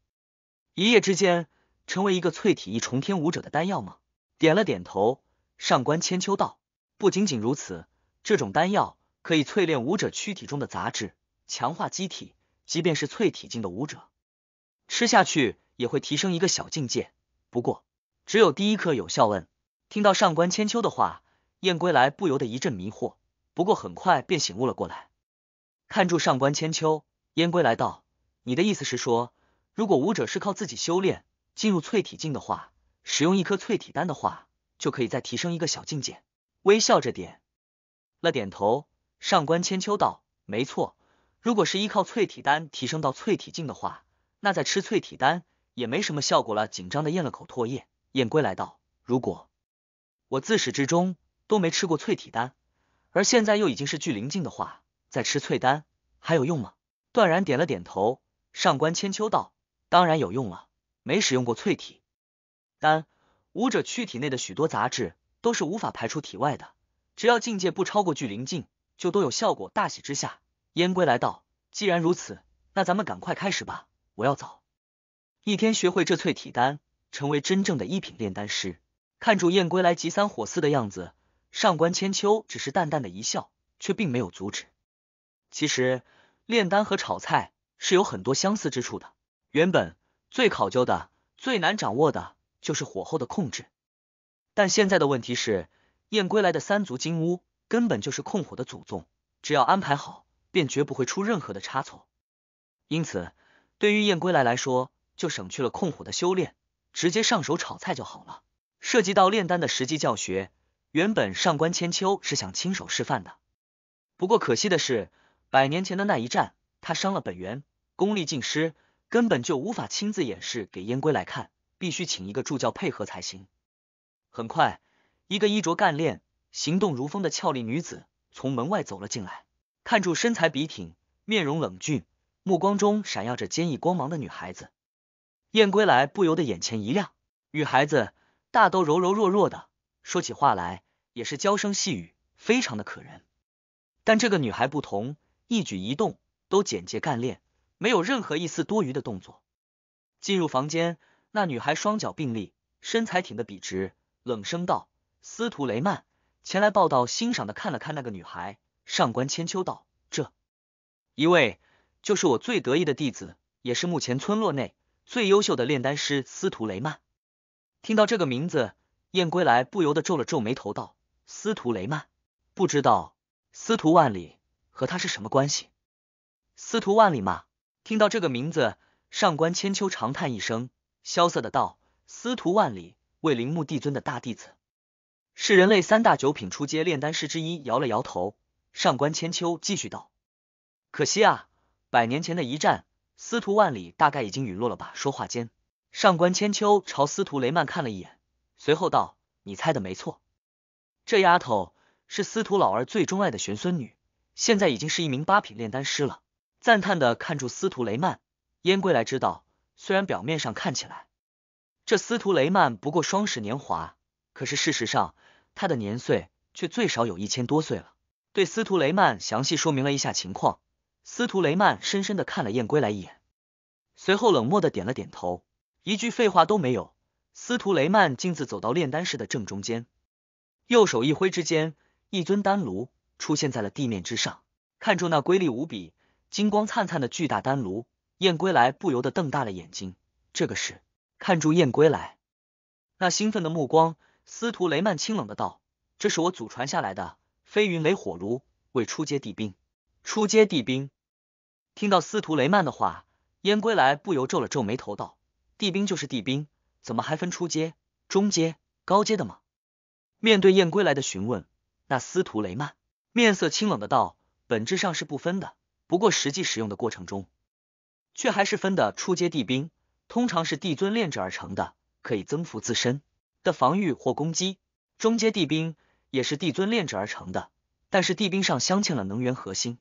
一夜之间成为一个淬体一重天武者的丹药吗？点了点头，上官千秋道：“不仅仅如此，这种丹药可以淬炼武者躯体中的杂质，强化机体。即便是淬体境的武者，吃下去也会提升一个小境界。不过，只有第一颗有效。”问听到上官千秋的话，燕归来不由得一阵迷惑，不过很快便醒悟了过来，看住上官千秋，燕归来道：“你的意思是说。如果武者是靠自己修炼进入淬体境的话，使用一颗淬体丹的话，就可以再提升一个小境界。微笑着点了点头，上官千秋道：“没错，如果是依靠淬体丹提升到淬体境的话，那再吃淬体丹也没什么效果了。”紧张的咽了口唾液，燕归来道：“如果我自始至终都没吃过淬体丹，而现在又已经是聚灵境的话，再吃淬丹还有用吗？”断然点了点头，上官千秋道。当然有用了，没使用过淬体丹，武者躯体内的许多杂质都是无法排出体外的，只要境界不超过聚灵境，就都有效果。大喜之下，燕归来道：“既然如此，那咱们赶快开始吧，我要走。”一天学会这淬体丹，成为真正的一品炼丹师。”看住燕归来急三火四的样子，上官千秋只是淡淡的一笑，却并没有阻止。其实炼丹和炒菜是有很多相似之处的。原本最考究的、最难掌握的就是火候的控制，但现在的问题是，燕归来的三足金乌根本就是控火的祖宗，只要安排好，便绝不会出任何的差错。因此，对于燕归来来说，就省去了控火的修炼，直接上手炒菜就好了。涉及到炼丹的实际教学，原本上官千秋是想亲手示范的，不过可惜的是，百年前的那一战，他伤了本源，功力尽失。根本就无法亲自演示给燕归来看，必须请一个助教配合才行。很快，一个衣着干练、行动如风的俏丽女子从门外走了进来，看住身材笔挺、面容冷峻、目光中闪耀着坚毅光芒的女孩子，燕归来不由得眼前一亮。女孩子大都柔柔弱弱的，说起话来也是娇声细语，非常的可人。但这个女孩不同，一举一动都简洁干练。没有任何一丝多余的动作，进入房间，那女孩双脚并立，身材挺得笔直，冷声道：“司徒雷曼，前来报道。”欣赏的看了看那个女孩，上官千秋道：“这一位就是我最得意的弟子，也是目前村落内最优秀的炼丹师。”司徒雷曼听到这个名字，燕归来不由得皱了皱眉头，道：“司徒雷曼，不知道司徒万里和他是什么关系？”司徒万里吗？”听到这个名字，上官千秋长叹一声，萧瑟的道：“司徒万里为铃木帝尊的大弟子，是人类三大九品出阶炼丹师之一。”摇了摇头，上官千秋继续道：“可惜啊，百年前的一战，司徒万里大概已经陨落了吧。”说话间，上官千秋朝司徒雷曼看了一眼，随后道：“你猜的没错，这丫头是司徒老儿最钟爱的玄孙女，现在已经是一名八品炼丹师了。”赞叹的看住司徒雷曼，燕归来知道，虽然表面上看起来，这司徒雷曼不过双十年华，可是事实上他的年岁却最少有一千多岁了。对司徒雷曼详细说明了一下情况，司徒雷曼深深的看了燕归来一眼，随后冷漠的点了点头，一句废话都没有。司徒雷曼径自走到炼丹室的正中间，右手一挥之间，一尊丹炉出现在了地面之上，看住那瑰丽无比。金光灿灿的巨大丹炉，燕归来不由得瞪大了眼睛。这个是看住燕归来那兴奋的目光，司徒雷曼清冷的道：“这是我祖传下来的飞云雷火炉，为出阶地兵。”出阶地兵。听到司徒雷曼的话，燕归来不由皱了皱眉头，道：“地兵就是地兵，怎么还分出阶、中阶、高阶的吗？”面对燕归来的询问，那司徒雷曼面色清冷的道：“本质上是不分的。”不过，实际使用的过程中，却还是分的。初阶地兵通常是帝尊炼制而成的，可以增幅自身的防御或攻击。中阶地兵也是帝尊炼制而成的，但是地兵上镶嵌了能源核心，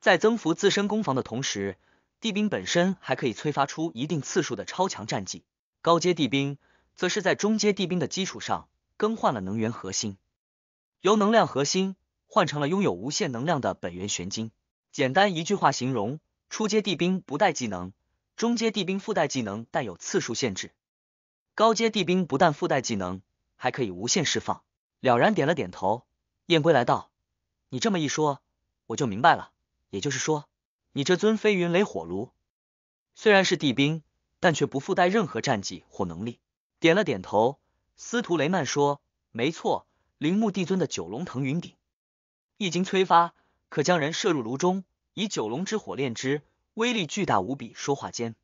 在增幅自身攻防的同时，地兵本身还可以催发出一定次数的超强战绩。高阶地兵则是在中阶地兵的基础上更换了能源核心，由能量核心换成了拥有无限能量的本源玄晶。简单一句话形容：初阶地兵不带技能，中阶地兵附带技能，带有次数限制；高阶地兵不但附带技能，还可以无限释放。了然点了点头，燕归来道：“你这么一说，我就明白了。也就是说，你这尊飞云雷火炉虽然是地兵，但却不附带任何战绩或能力。”点了点头，司徒雷曼说：“没错，铃木帝尊的九龙腾云鼎一经催发，可将人射入炉中。”以九龙之火炼之，威力巨大无比。说话间，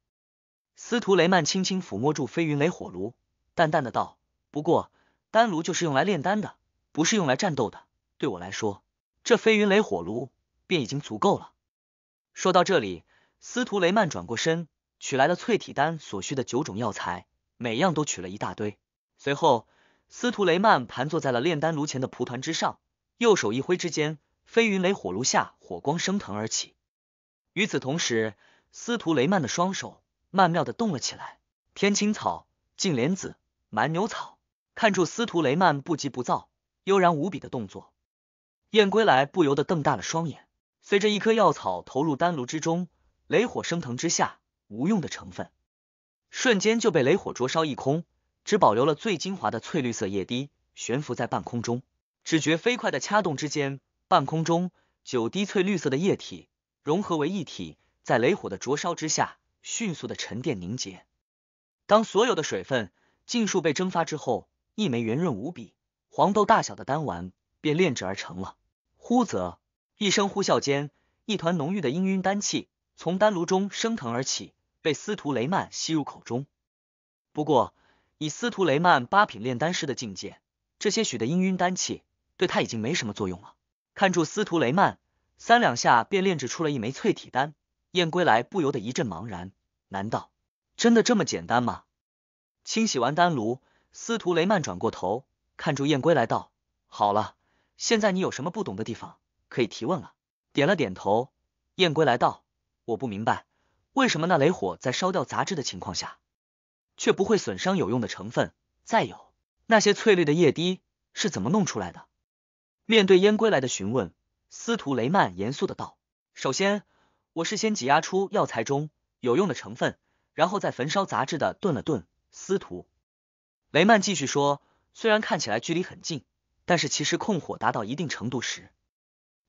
司徒雷曼轻轻抚摸住飞云雷火炉，淡淡的道：“不过，丹炉就是用来炼丹的，不是用来战斗的。对我来说，这飞云雷火炉便已经足够了。”说到这里，司徒雷曼转过身，取来了淬体丹所需的九种药材，每样都取了一大堆。随后，司徒雷曼盘坐在了炼丹炉前的蒲团之上，右手一挥之间。飞云雷火炉下，火光升腾而起。与此同时，司徒雷曼的双手曼妙的动了起来。天青草、净莲子、蛮牛草，看住司徒雷曼不急不躁、悠然无比的动作，燕归来不由得瞪大了双眼。随着一颗药草投入丹炉之中，雷火升腾之下，无用的成分瞬间就被雷火灼烧一空，只保留了最精华的翠绿色液滴悬浮在半空中。只觉飞快的掐动之间。半空中，九滴翠绿色的液体融合为一体，在雷火的灼烧之下，迅速的沉淀凝结。当所有的水分尽数被蒸发之后，一枚圆润无比、黄豆大小的丹丸便炼制而成了。呼则一声呼啸间，一团浓郁的氤氲丹气从丹炉中升腾而起，被司徒雷曼吸入口中。不过，以司徒雷曼八品炼丹师的境界，这些许的氤氲丹气对他已经没什么作用了。看住司徒雷曼，三两下便炼制出了一枚淬体丹。燕归来不由得一阵茫然：难道真的这么简单吗？清洗完丹炉，司徒雷曼转过头，看住燕归来道：“好了，现在你有什么不懂的地方，可以提问了。”点了点头，燕归来道：“我不明白，为什么那雷火在烧掉杂质的情况下，却不会损伤有用的成分？再有，那些翠绿的液滴是怎么弄出来的？”面对燕归来的询问，司徒雷曼严肃的道：“首先，我是先挤压出药材中有用的成分，然后再焚烧杂质的。”炖了炖。”司徒雷曼继续说：“虽然看起来距离很近，但是其实控火达到一定程度时，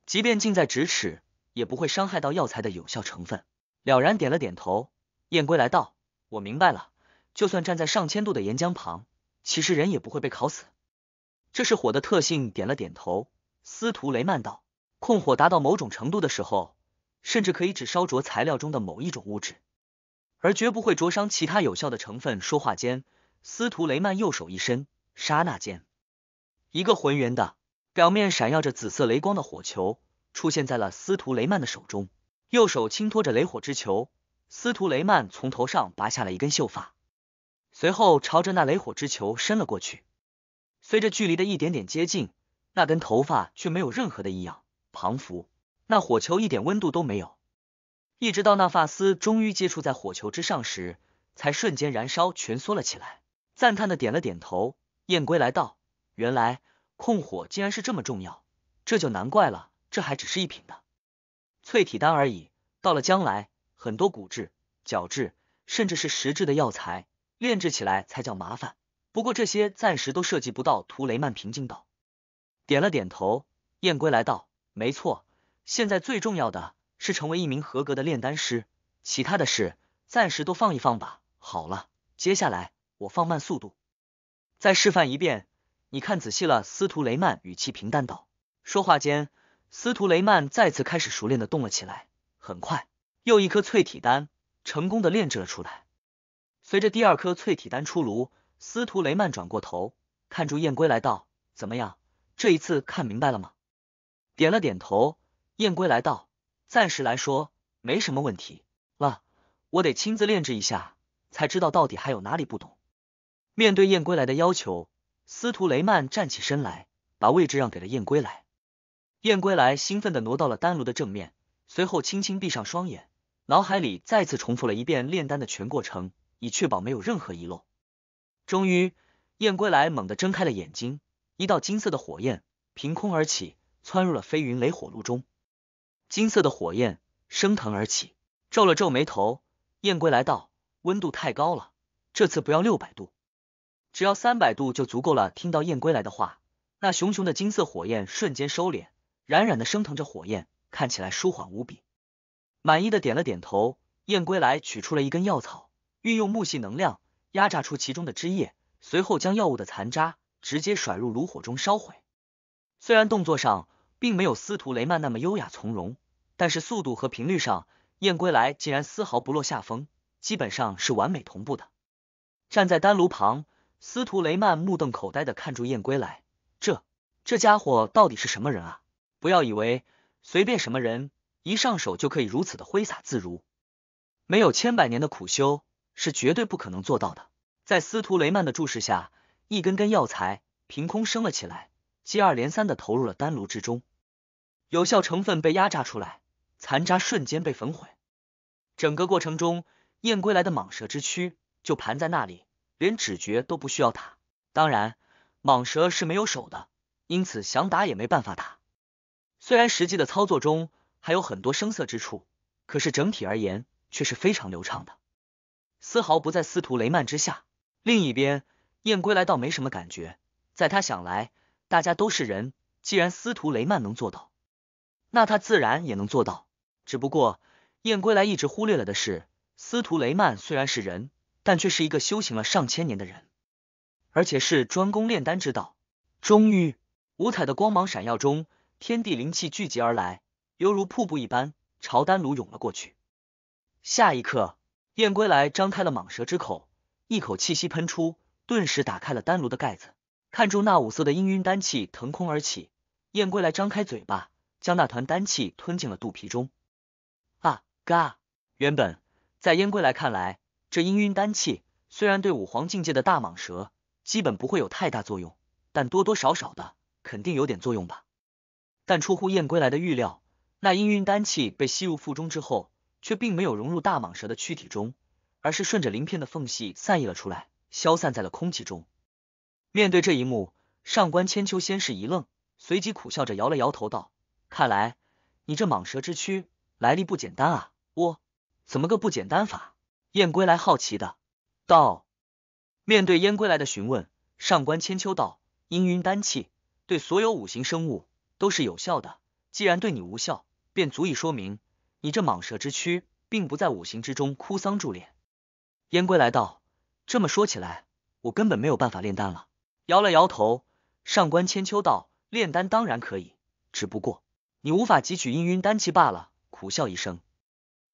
即便近在咫尺，也不会伤害到药材的有效成分。”了然点了点头，燕归来道：“我明白了，就算站在上千度的岩浆旁，其实人也不会被烤死。”这是火的特性。点了点头，司徒雷曼道：“控火达到某种程度的时候，甚至可以只烧灼材料中的某一种物质，而绝不会灼伤其他有效的成分。”说话间，司徒雷曼右手一伸，刹那间，一个浑圆的、表面闪耀着紫色雷光的火球出现在了司徒雷曼的手中。右手轻托着雷火之球，司徒雷曼从头上拔下了一根秀发，随后朝着那雷火之球伸了过去。随着距离的一点点接近，那根头发却没有任何的异样。庞福，那火球一点温度都没有。一直到那发丝终于接触在火球之上时，才瞬间燃烧，蜷缩了起来。赞叹的点了点头，燕归来道：“原来控火竟然是这么重要，这就难怪了。这还只是一品的淬体丹而已。到了将来，很多骨质、角质，甚至是石质的药材，炼制起来才叫麻烦。”不过这些暂时都涉及不到。图雷曼平静道，点了点头。燕归来道：“没错，现在最重要的是成为一名合格的炼丹师，其他的事暂时都放一放吧。”好了，接下来我放慢速度，再示范一遍。你看仔细了。”司徒雷曼语气平淡道。说话间，司徒雷曼再次开始熟练的动了起来。很快，又一颗淬体丹成功的炼制了出来。随着第二颗淬体丹出炉。司徒雷曼转过头，看住燕归来道：“怎么样？这一次看明白了吗？”点了点头，燕归来道：“暂时来说没什么问题了，我得亲自炼制一下，才知道到底还有哪里不懂。”面对燕归来的要求，司徒雷曼站起身来，把位置让给了燕归来。燕归来兴奋地挪到了丹炉的正面，随后轻轻闭上双眼，脑海里再次重复了一遍炼丹的全过程，以确保没有任何遗漏。终于，燕归来猛地睁开了眼睛，一道金色的火焰凭空而起，窜入了飞云雷火炉中。金色的火焰升腾而起，皱了皱眉头，燕归来道：“温度太高了，这次不要六百度，只要三百度就足够了。听到燕归来的话，那熊熊的金色火焰瞬间收敛，冉冉的升腾着火焰，看起来舒缓无比。满意的点了点头，燕归来取出了一根药草，运用木系能量。压榨出其中的汁液，随后将药物的残渣直接甩入炉火中烧毁。虽然动作上并没有司徒雷曼那么优雅从容，但是速度和频率上，燕归来竟然丝毫不落下风，基本上是完美同步的。站在丹炉旁，司徒雷曼目瞪口呆的看住燕归来，这这家伙到底是什么人啊？不要以为随便什么人一上手就可以如此的挥洒自如，没有千百年的苦修。是绝对不可能做到的。在司徒雷曼的注视下，一根根药材凭空升了起来，接二连三的投入了丹炉之中。有效成分被压榨出来，残渣瞬间被焚毁。整个过程中，燕归来的蟒蛇之躯就盘在那里，连指觉都不需要打。当然，蟒蛇是没有手的，因此想打也没办法打。虽然实际的操作中还有很多生涩之处，可是整体而言却是非常流畅的。丝毫不在司徒雷曼之下。另一边，燕归来倒没什么感觉，在他想来，大家都是人，既然司徒雷曼能做到，那他自然也能做到。只不过，燕归来一直忽略了的是，司徒雷曼虽然是人，但却是一个修行了上千年的人，而且是专攻炼丹之道。终于，五彩的光芒闪耀中，天地灵气聚集而来，犹如瀑布一般朝丹炉涌了过去。下一刻。燕归来张开了蟒蛇之口，一口气息喷出，顿时打开了丹炉的盖子，看住那五色的氤氲丹气腾空而起。燕归来张开嘴巴，将那团丹气吞进了肚皮中。啊，嘎！原本在燕归来看来，这氤氲丹气虽然对五皇境界的大蟒蛇基本不会有太大作用，但多多少少的肯定有点作用吧。但出乎燕归来的预料，那氤氲丹气被吸入腹中之后。却并没有融入大蟒蛇的躯体中，而是顺着鳞片的缝隙散逸了出来，消散在了空气中。面对这一幕，上官千秋先是一愣，随即苦笑着摇了摇头道：“看来你这蟒蛇之躯来历不简单啊！我怎么个不简单法？”燕归来好奇的道。面对燕归来的询问，上官千秋道：“阴云丹气对所有五行生物都是有效的，既然对你无效，便足以说明。”你这蟒蛇之躯，并不在五行之中。枯桑助炼，燕归来道。这么说起来，我根本没有办法炼丹了。摇了摇头，上官千秋道：“炼丹当然可以，只不过你无法汲取氤氲丹气罢了。”苦笑一声，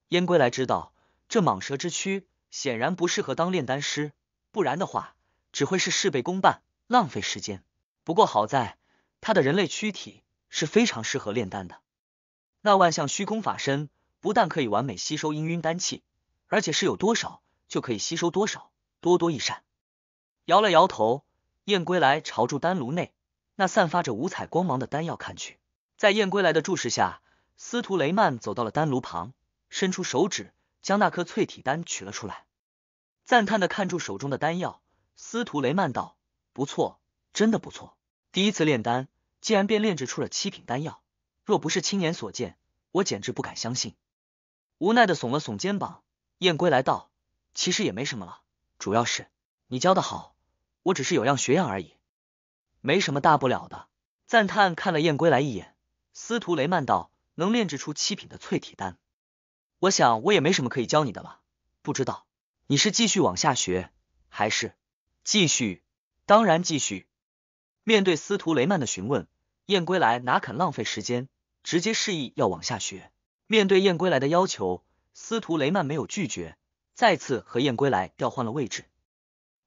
燕归来知道，这蟒蛇之躯显然不适合当炼丹师，不然的话，只会是事倍功半，浪费时间。不过好在，他的人类躯体是非常适合炼丹的。那万象虚空法身不但可以完美吸收氤氲丹气，而且是有多少就可以吸收多少，多多益善。摇了摇头，燕归来朝住丹炉内那散发着五彩光芒的丹药看去。在燕归来的注视下，司徒雷曼走到了丹炉旁，伸出手指将那颗淬体丹取了出来，赞叹的看住手中的丹药，司徒雷曼道：“不错，真的不错，第一次炼丹，竟然便炼制出了七品丹药。”若不是亲眼所见，我简直不敢相信。无奈的耸了耸肩膀，燕归来道：“其实也没什么了，主要是你教的好，我只是有样学样而已，没什么大不了的。”赞叹看了燕归来一眼，司徒雷曼道：“能炼制出七品的淬体丹，我想我也没什么可以教你的了。不知道你是继续往下学，还是继续？当然继续。”面对司徒雷曼的询问，燕归来哪肯浪费时间。直接示意要往下学。面对燕归来的要求，司徒雷曼没有拒绝，再次和燕归来调换了位置。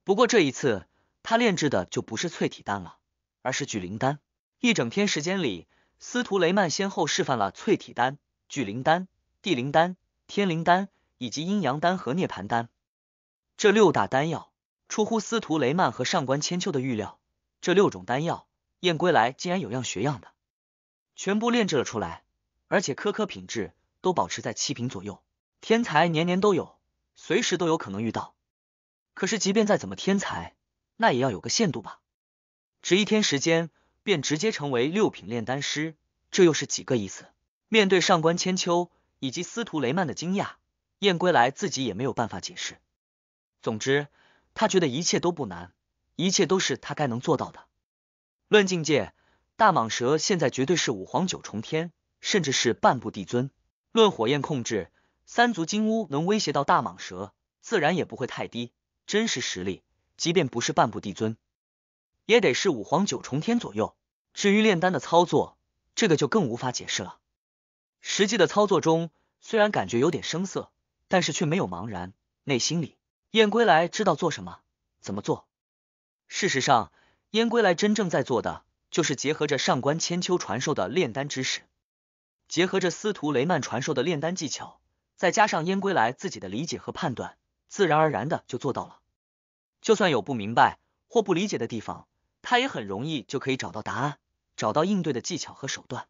不过这一次，他炼制的就不是淬体丹了，而是聚灵丹。一整天时间里，司徒雷曼先后示范了淬体丹、聚灵丹、地灵丹、天灵丹以及阴阳丹和涅盘丹。这六大丹药出乎司徒雷曼和上官千秋的预料，这六种丹药，燕归来竟然有样学样的。全部炼制了出来，而且颗颗品质都保持在七品左右。天才年年都有，随时都有可能遇到。可是即便再怎么天才，那也要有个限度吧？只一天时间便直接成为六品炼丹师，这又是几个意思？面对上官千秋以及司徒雷曼的惊讶，燕归来自己也没有办法解释。总之，他觉得一切都不难，一切都是他该能做到的。论境界。大蟒蛇现在绝对是五皇九重天，甚至是半步帝尊。论火焰控制，三足金乌能威胁到大蟒蛇，自然也不会太低。真实实力，即便不是半步帝尊，也得是五皇九重天左右。至于炼丹的操作，这个就更无法解释了。实际的操作中，虽然感觉有点生涩，但是却没有茫然。内心里，燕归来知道做什么，怎么做。事实上，燕归来真正在做的。就是结合着上官千秋传授的炼丹知识，结合着司徒雷曼传授的炼丹技巧，再加上燕归来自己的理解和判断，自然而然的就做到了。就算有不明白或不理解的地方，他也很容易就可以找到答案，找到应对的技巧和手段。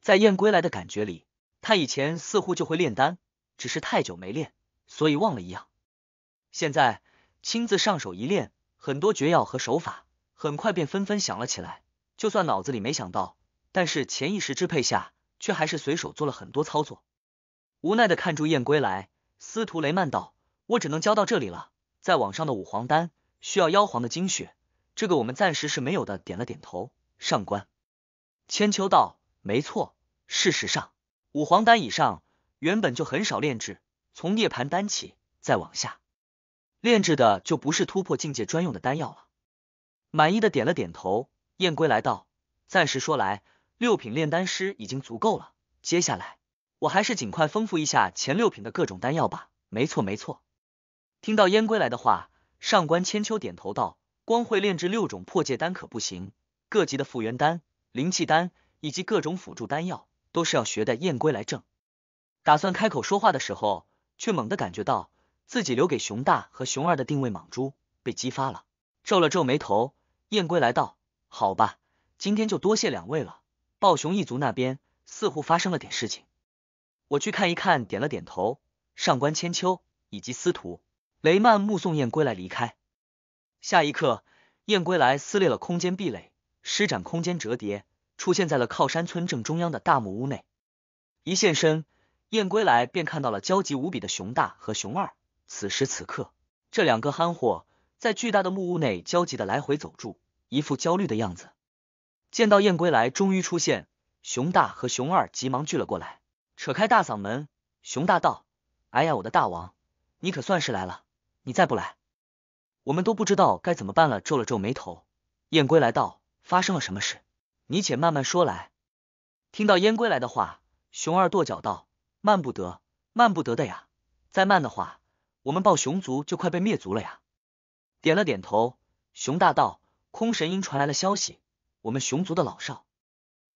在燕归来的感觉里，他以前似乎就会炼丹，只是太久没练，所以忘了一样。现在亲自上手一练，很多绝药和手法很快便纷纷想了起来。就算脑子里没想到，但是潜意识支配下，却还是随手做了很多操作。无奈的看住燕归来，司徒雷曼道：“我只能教到这里了。在网上的五黄丹需要妖皇的精血，这个我们暂时是没有的。”点了点头，上官千秋道：“没错，事实上，五黄丹以上原本就很少炼制，从涅盘丹起，再往下炼制的就不是突破境界专用的丹药了。”满意的点了点头。燕归来道：“暂时说来，六品炼丹师已经足够了。接下来，我还是尽快丰富一下前六品的各种丹药吧。”没错，没错。听到燕归来的话，上官千秋点头道：“光会炼制六种破戒丹可不行，各级的复原丹、灵气丹以及各种辅助丹药，都是要学的。”燕归来正打算开口说话的时候，却猛地感觉到自己留给熊大和熊二的定位莽蛛被激发了，皱了皱眉头，燕归来道。好吧，今天就多谢两位了。暴熊一族那边似乎发生了点事情，我去看一看。点了点头，上官千秋以及司徒雷曼目送燕归来离开。下一刻，燕归来撕裂了空间壁垒，施展空间折叠，出现在了靠山村正中央的大木屋内。一现身，燕归来便看到了焦急无比的熊大和熊二。此时此刻，这两个憨货在巨大的木屋内焦急的来回走住。一副焦虑的样子，见到燕归来终于出现，熊大和熊二急忙聚了过来，扯开大嗓门。熊大道：“哎呀，我的大王，你可算是来了！你再不来，我们都不知道该怎么办了。”皱了皱眉头，燕归来道：“发生了什么事？你且慢慢说来。”听到燕归来的话，熊二跺脚道：“慢不得，慢不得的呀！再慢的话，我们暴熊族就快被灭族了呀！”点了点头，熊大道。空神鹰传来了消息，我们熊族的老少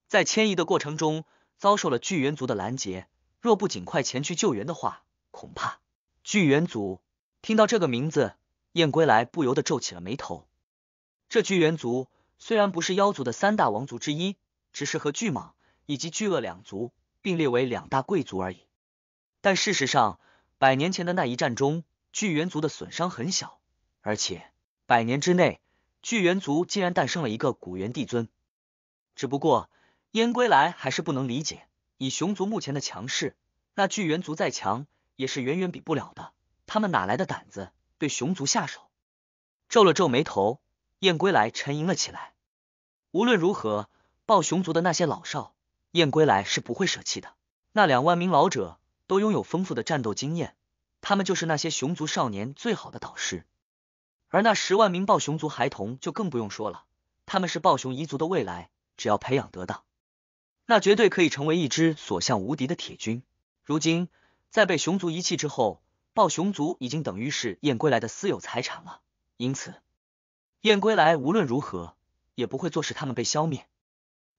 在迁移的过程中遭受了巨猿族的拦截，若不尽快前去救援的话，恐怕巨猿族听到这个名字，燕归来不由得皱起了眉头。这巨猿族虽然不是妖族的三大王族之一，只是和巨蟒以及巨鳄两族并列为两大贵族而已，但事实上，百年前的那一战中，巨猿族的损伤很小，而且百年之内。巨猿族竟然诞生了一个古猿帝尊，只不过燕归来还是不能理解，以熊族目前的强势，那巨猿族再强也是远远比不了的，他们哪来的胆子对熊族下手？皱了皱眉头，燕归来沉吟了起来。无论如何，抱熊族的那些老少，燕归来是不会舍弃的。那两万名老者都拥有丰富的战斗经验，他们就是那些熊族少年最好的导师。而那十万名暴熊族孩童就更不用说了，他们是暴熊一族的未来，只要培养得当，那绝对可以成为一支所向无敌的铁军。如今在被熊族遗弃之后，暴熊族已经等于是燕归来的私有财产了，因此燕归来无论如何也不会坐视他们被消灭。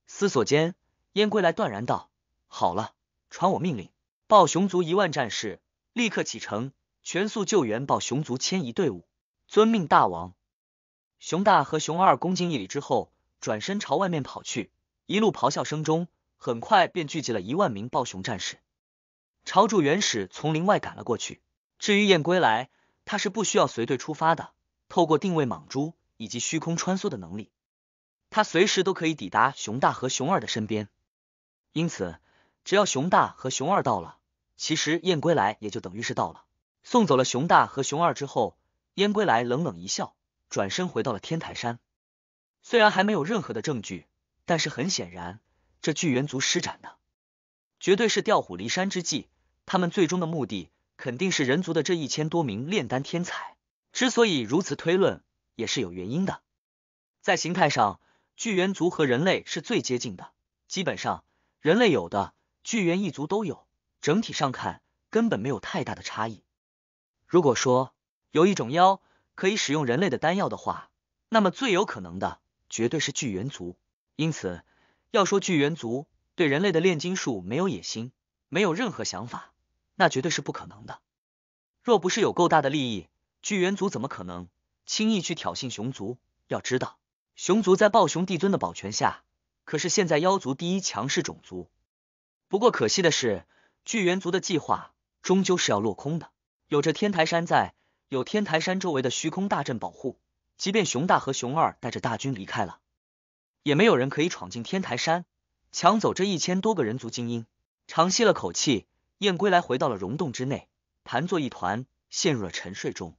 思索间，燕归来断然道：“好了，传我命令，暴熊族一万战士立刻启程，全速救援暴熊族迁移队伍。”遵命，大王！熊大和熊二恭敬一礼之后，转身朝外面跑去，一路咆哮声中，很快便聚集了一万名暴熊战士，朝住原始丛林外赶了过去。至于燕归来，他是不需要随队出发的。透过定位蟒蛛以及虚空穿梭的能力，他随时都可以抵达熊大和熊二的身边。因此，只要熊大和熊二到了，其实燕归来也就等于是到了。送走了熊大和熊二之后。燕归来冷冷一笑，转身回到了天台山。虽然还没有任何的证据，但是很显然，这巨猿族施展的绝对是调虎离山之计。他们最终的目的肯定是人族的这一千多名炼丹天才。之所以如此推论，也是有原因的。在形态上，巨猿族和人类是最接近的，基本上人类有的，巨猿一族都有。整体上看，根本没有太大的差异。如果说，有一种妖可以使用人类的丹药的话，那么最有可能的绝对是巨猿族。因此，要说巨猿族对人类的炼金术没有野心，没有任何想法，那绝对是不可能的。若不是有够大的利益，巨猿族怎么可能轻易去挑衅熊族？要知道，熊族在暴熊帝尊的保全下，可是现在妖族第一强势种族。不过可惜的是，巨猿族的计划终究是要落空的。有着天台山在。有天台山周围的虚空大阵保护，即便熊大和熊二带着大军离开了，也没有人可以闯进天台山抢走这一千多个人族精英。长吸了口气，燕归来回到了溶洞之内，盘坐一团，陷入了沉睡中。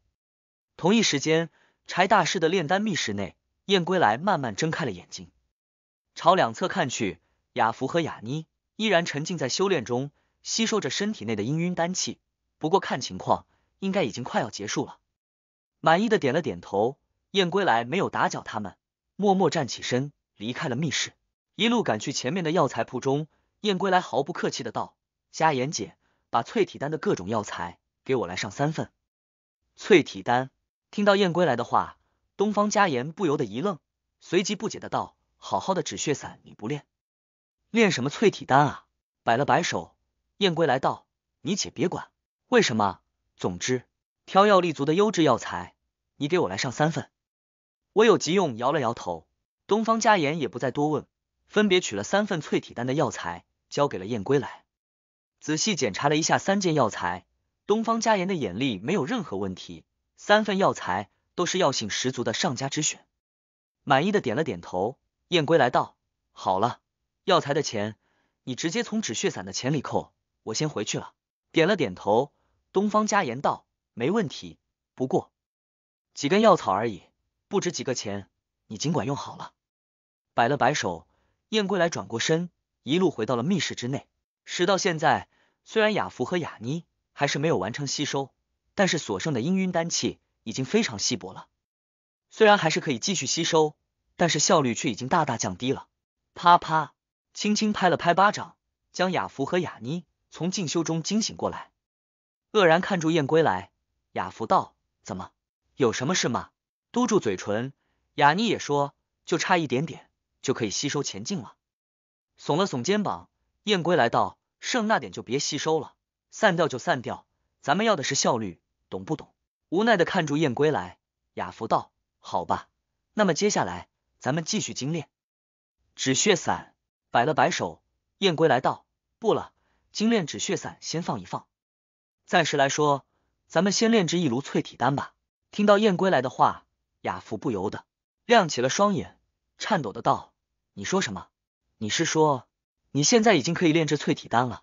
同一时间，柴大师的炼丹密室内，燕归来慢慢睁开了眼睛，朝两侧看去，雅福和雅妮依然沉浸在修炼中，吸收着身体内的氤氲丹气。不过看情况，应该已经快要结束了，满意的点了点头。燕归来没有打搅他们，默默站起身离开了密室，一路赶去前面的药材铺中。燕归来毫不客气的道：“佳言姐，把淬体丹的各种药材给我来上三份。”淬体丹。听到燕归来的话，东方佳言不由得一愣，随即不解的道：“好好的止血散你不练，练什么淬体丹啊？”摆了摆手，燕归来道：“你且别管为什么。”总之，挑药立足的优质药材，你给我来上三份，我有急用。摇了摇头，东方家言也不再多问，分别取了三份淬体丹的药材，交给了燕归来。仔细检查了一下三件药材，东方家言的眼力没有任何问题，三份药材都是药性十足的上佳之选。满意的点了点头，燕归来道：“好了，药材的钱你直接从止血散的钱里扣，我先回去了。”点了点头。东方家言道：“没问题，不过几根药草而已，不值几个钱，你尽管用好了。”摆了摆手，燕归来转过身，一路回到了密室之内。时到现在，虽然雅福和雅妮还是没有完成吸收，但是所剩的氤氲丹气已经非常稀薄了。虽然还是可以继续吸收，但是效率却已经大大降低了。啪啪，轻轻拍了拍巴掌，将雅芙和雅妮从进修中惊醒过来。愕然看住燕归来，雅福道：“怎么，有什么事吗？”嘟住嘴唇，雅妮也说：“就差一点点，就可以吸收前进了。”耸了耸肩膀，燕归来道：“剩那点就别吸收了，散掉就散掉，咱们要的是效率，懂不懂？”无奈的看住燕归来，雅福道：“好吧，那么接下来咱们继续精炼止血散。”摆了摆手，燕归来道：“不了，精炼止血散先放一放。”暂时来说，咱们先炼制一炉淬体丹吧。听到燕归来的话，雅福不由得亮起了双眼，颤抖的道：“你说什么？你是说你现在已经可以炼制淬体丹了？”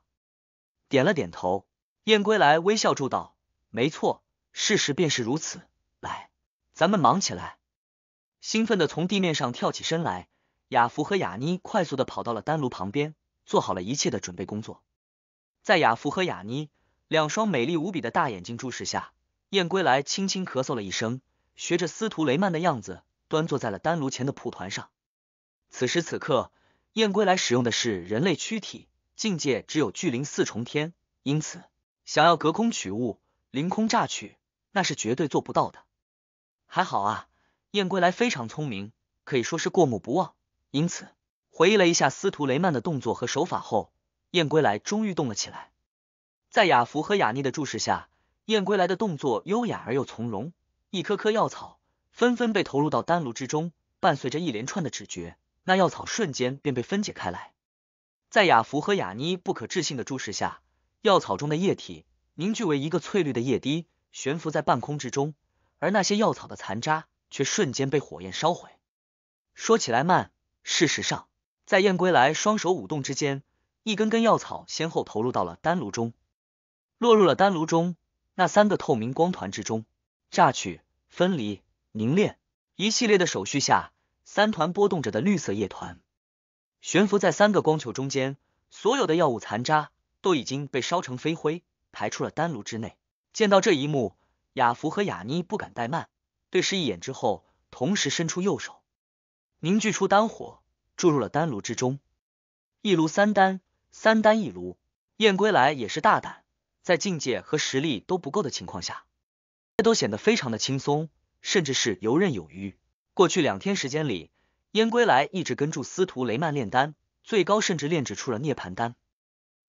点了点头，燕归来微笑住道：“没错，事实便是如此。”来，咱们忙起来！兴奋的从地面上跳起身来，雅福和雅妮快速的跑到了丹炉旁边，做好了一切的准备工作。在雅福和雅妮。两双美丽无比的大眼睛注视下，燕归来轻轻咳嗽了一声，学着司徒雷曼的样子，端坐在了丹炉前的蒲团上。此时此刻，燕归来使用的是人类躯体，境界只有巨灵四重天，因此想要隔空取物、凌空炸取，那是绝对做不到的。还好啊，燕归来非常聪明，可以说是过目不忘，因此回忆了一下司徒雷曼的动作和手法后，燕归来终于动了起来。在雅福和雅妮的注视下，燕归来的动作优雅而又从容。一颗颗药草纷纷被投入到丹炉之中，伴随着一连串的指诀，那药草瞬间便被分解开来。在雅福和雅妮不可置信的注视下，药草中的液体凝聚为一个翠绿的液滴，悬浮在半空之中，而那些药草的残渣却瞬间被火焰烧毁。说起来慢，事实上，在燕归来双手舞动之间，一根根药草先后投入到了丹炉中。落入了丹炉中那三个透明光团之中，榨取、分离、凝炼一系列的手续下，三团波动着的绿色液团悬浮在三个光球中间。所有的药物残渣都已经被烧成飞灰，排出了丹炉之内。见到这一幕，雅芙和雅妮不敢怠慢，对视一眼之后，同时伸出右手，凝聚出丹火注入了丹炉之中。一炉三丹，三丹一炉，燕归来也是大胆。在境界和实力都不够的情况下，都显得非常的轻松，甚至是游刃有余。过去两天时间里，燕归来一直跟住司徒雷曼炼丹，最高甚至炼制出了涅盘丹。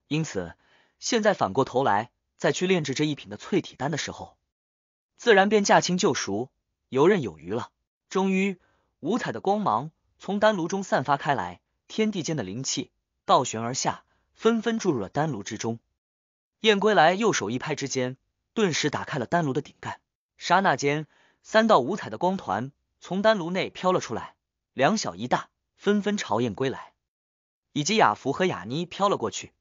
因此，现在反过头来再去炼制这一品的淬体丹的时候，自然便驾轻就熟、游刃有余了。终于，五彩的光芒从丹炉中散发开来，天地间的灵气倒悬而下，纷纷注入了丹炉之中。燕归来右手一拍之间，顿时打开了丹炉的顶盖。刹那间，三道五彩的光团从丹炉内飘了出来，两小一大，纷纷朝燕归来以及雅福和雅妮飘了过去。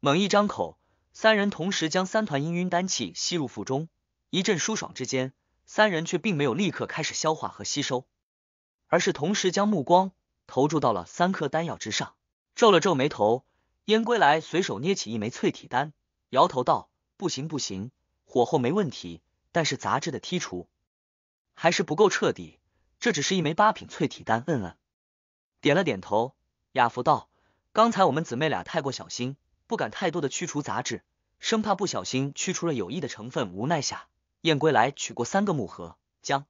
猛一张口，三人同时将三团氤氲丹气吸入腹中，一阵舒爽之间，三人却并没有立刻开始消化和吸收，而是同时将目光投注到了三颗丹药之上，皱了皱眉头。燕归来随手捏起一枚淬体丹。摇头道：“不行，不行，火候没问题，但是杂质的剔除还是不够彻底。这只是一枚八品淬体丹。”嗯嗯，点了点头。雅芙道：“刚才我们姊妹俩太过小心，不敢太多的去除杂质，生怕不小心去除了有益的成分。无奈下，燕归来取过三个木盒，将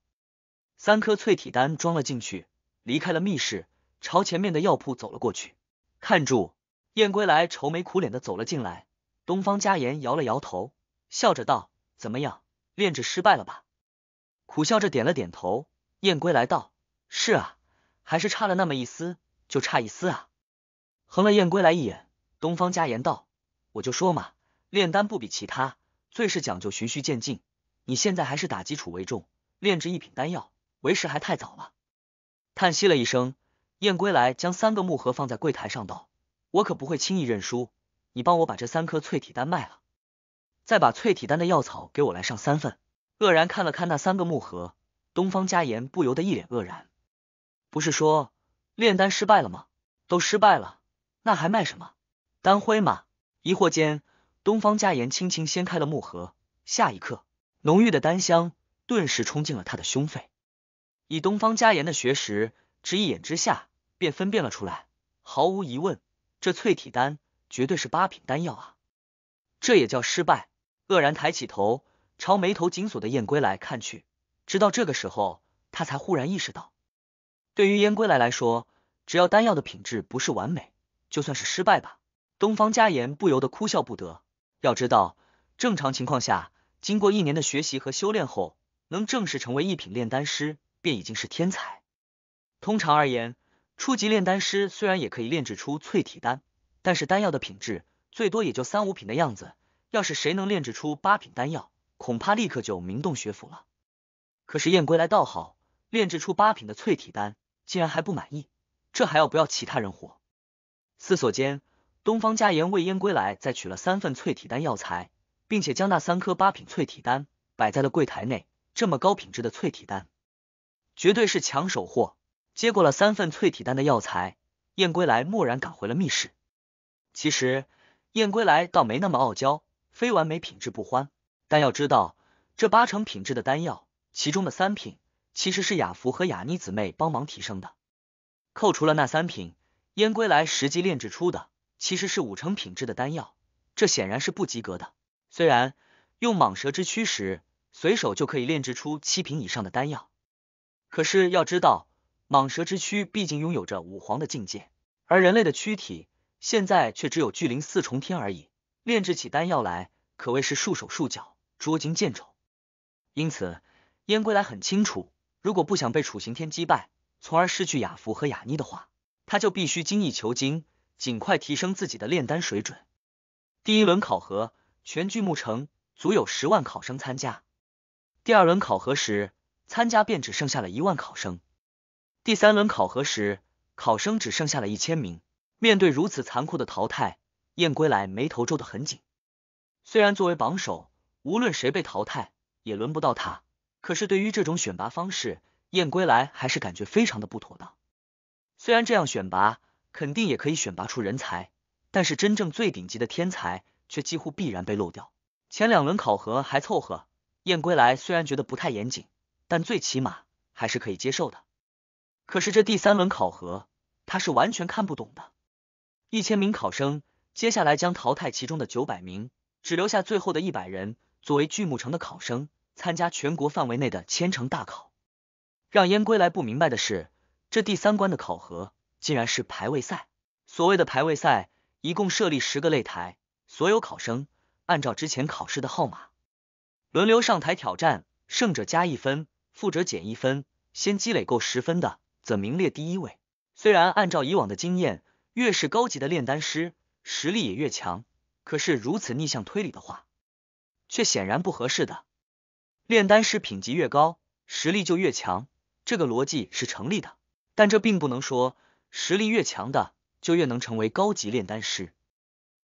三颗淬体丹装了进去，离开了密室，朝前面的药铺走了过去。看住，燕归来愁眉苦脸的走了进来。”东方家言摇了摇头，笑着道：“怎么样，炼制失败了吧？”苦笑着点了点头。燕归来道：“是啊，还是差了那么一丝，就差一丝啊！”横了燕归来一眼，东方家言道：“我就说嘛，炼丹不比其他，最是讲究循序渐进。你现在还是打基础为重，炼制一品丹药，为时还太早了。”叹息了一声，燕归来将三个木盒放在柜台上道：“我可不会轻易认输。”你帮我把这三颗淬体丹卖了，再把淬体丹的药草给我来上三份。愕然看了看那三个木盒，东方嘉言不由得一脸愕然。不是说炼丹失败了吗？都失败了，那还卖什么丹灰嘛？疑惑间，东方嘉言轻轻掀开了木盒，下一刻，浓郁的丹香顿时冲进了他的胸肺。以东方嘉言的学识，只一眼之下便分辨了出来，毫无疑问，这淬体丹。绝对是八品丹药啊！这也叫失败？愕然抬起头，朝眉头紧锁的燕归来看去，直到这个时候，他才忽然意识到，对于燕归来来说，只要丹药的品质不是完美，就算是失败吧。东方家言不由得哭笑不得。要知道，正常情况下，经过一年的学习和修炼后，能正式成为一品炼丹师，便已经是天才。通常而言，初级炼丹师虽然也可以炼制出淬体丹。但是丹药的品质最多也就三五品的样子，要是谁能炼制出八品丹药，恐怕立刻就名动学府了。可是燕归来倒好，炼制出八品的淬体丹，竟然还不满意，这还要不要其他人活？思索间，东方家言为燕归来再取了三份淬体丹药材，并且将那三颗八品淬体丹摆在了柜台内。这么高品质的淬体丹，绝对是抢手货。接过了三份淬体丹的药材，燕归来蓦然赶回了密室。其实燕归来倒没那么傲娇，非完美品质不欢。但要知道，这八成品质的丹药，其中的三品其实是雅福和雅妮姊妹帮忙提升的。扣除了那三品，燕归来实际炼制出的其实是五成品质的丹药，这显然是不及格的。虽然用蟒蛇之躯时，随手就可以炼制出七品以上的丹药，可是要知道，蟒蛇之躯毕竟拥有着五皇的境界，而人类的躯体。现在却只有聚灵四重天而已，炼制起丹药来可谓是束手束脚、捉襟见肘。因此，燕归来很清楚，如果不想被楚行天击败，从而失去雅福和雅妮的话，他就必须精益求精，尽快提升自己的炼丹水准。第一轮考核，全聚木城足有十万考生参加；第二轮考核时，参加便只剩下了一万考生；第三轮考核时，考生只剩下了一千名。面对如此残酷的淘汰，燕归来眉头皱得很紧。虽然作为榜首，无论谁被淘汰，也轮不到他。可是对于这种选拔方式，燕归来还是感觉非常的不妥当。虽然这样选拔肯定也可以选拔出人才，但是真正最顶级的天才却几乎必然被漏掉。前两轮考核还凑合，燕归来虽然觉得不太严谨，但最起码还是可以接受的。可是这第三轮考核，他是完全看不懂的。一千名考生，接下来将淘汰其中的九百名，只留下最后的一百人作为巨木城的考生，参加全国范围内的千城大考。让燕归来不明白的是，这第三关的考核竟然是排位赛。所谓的排位赛，一共设立十个擂台，所有考生按照之前考试的号码轮流上台挑战，胜者加一分，负者减一分，先积累够十分的，则名列第一位。虽然按照以往的经验。越是高级的炼丹师，实力也越强。可是如此逆向推理的话，却显然不合适的。炼丹师品级越高，实力就越强，这个逻辑是成立的。但这并不能说实力越强的就越能成为高级炼丹师。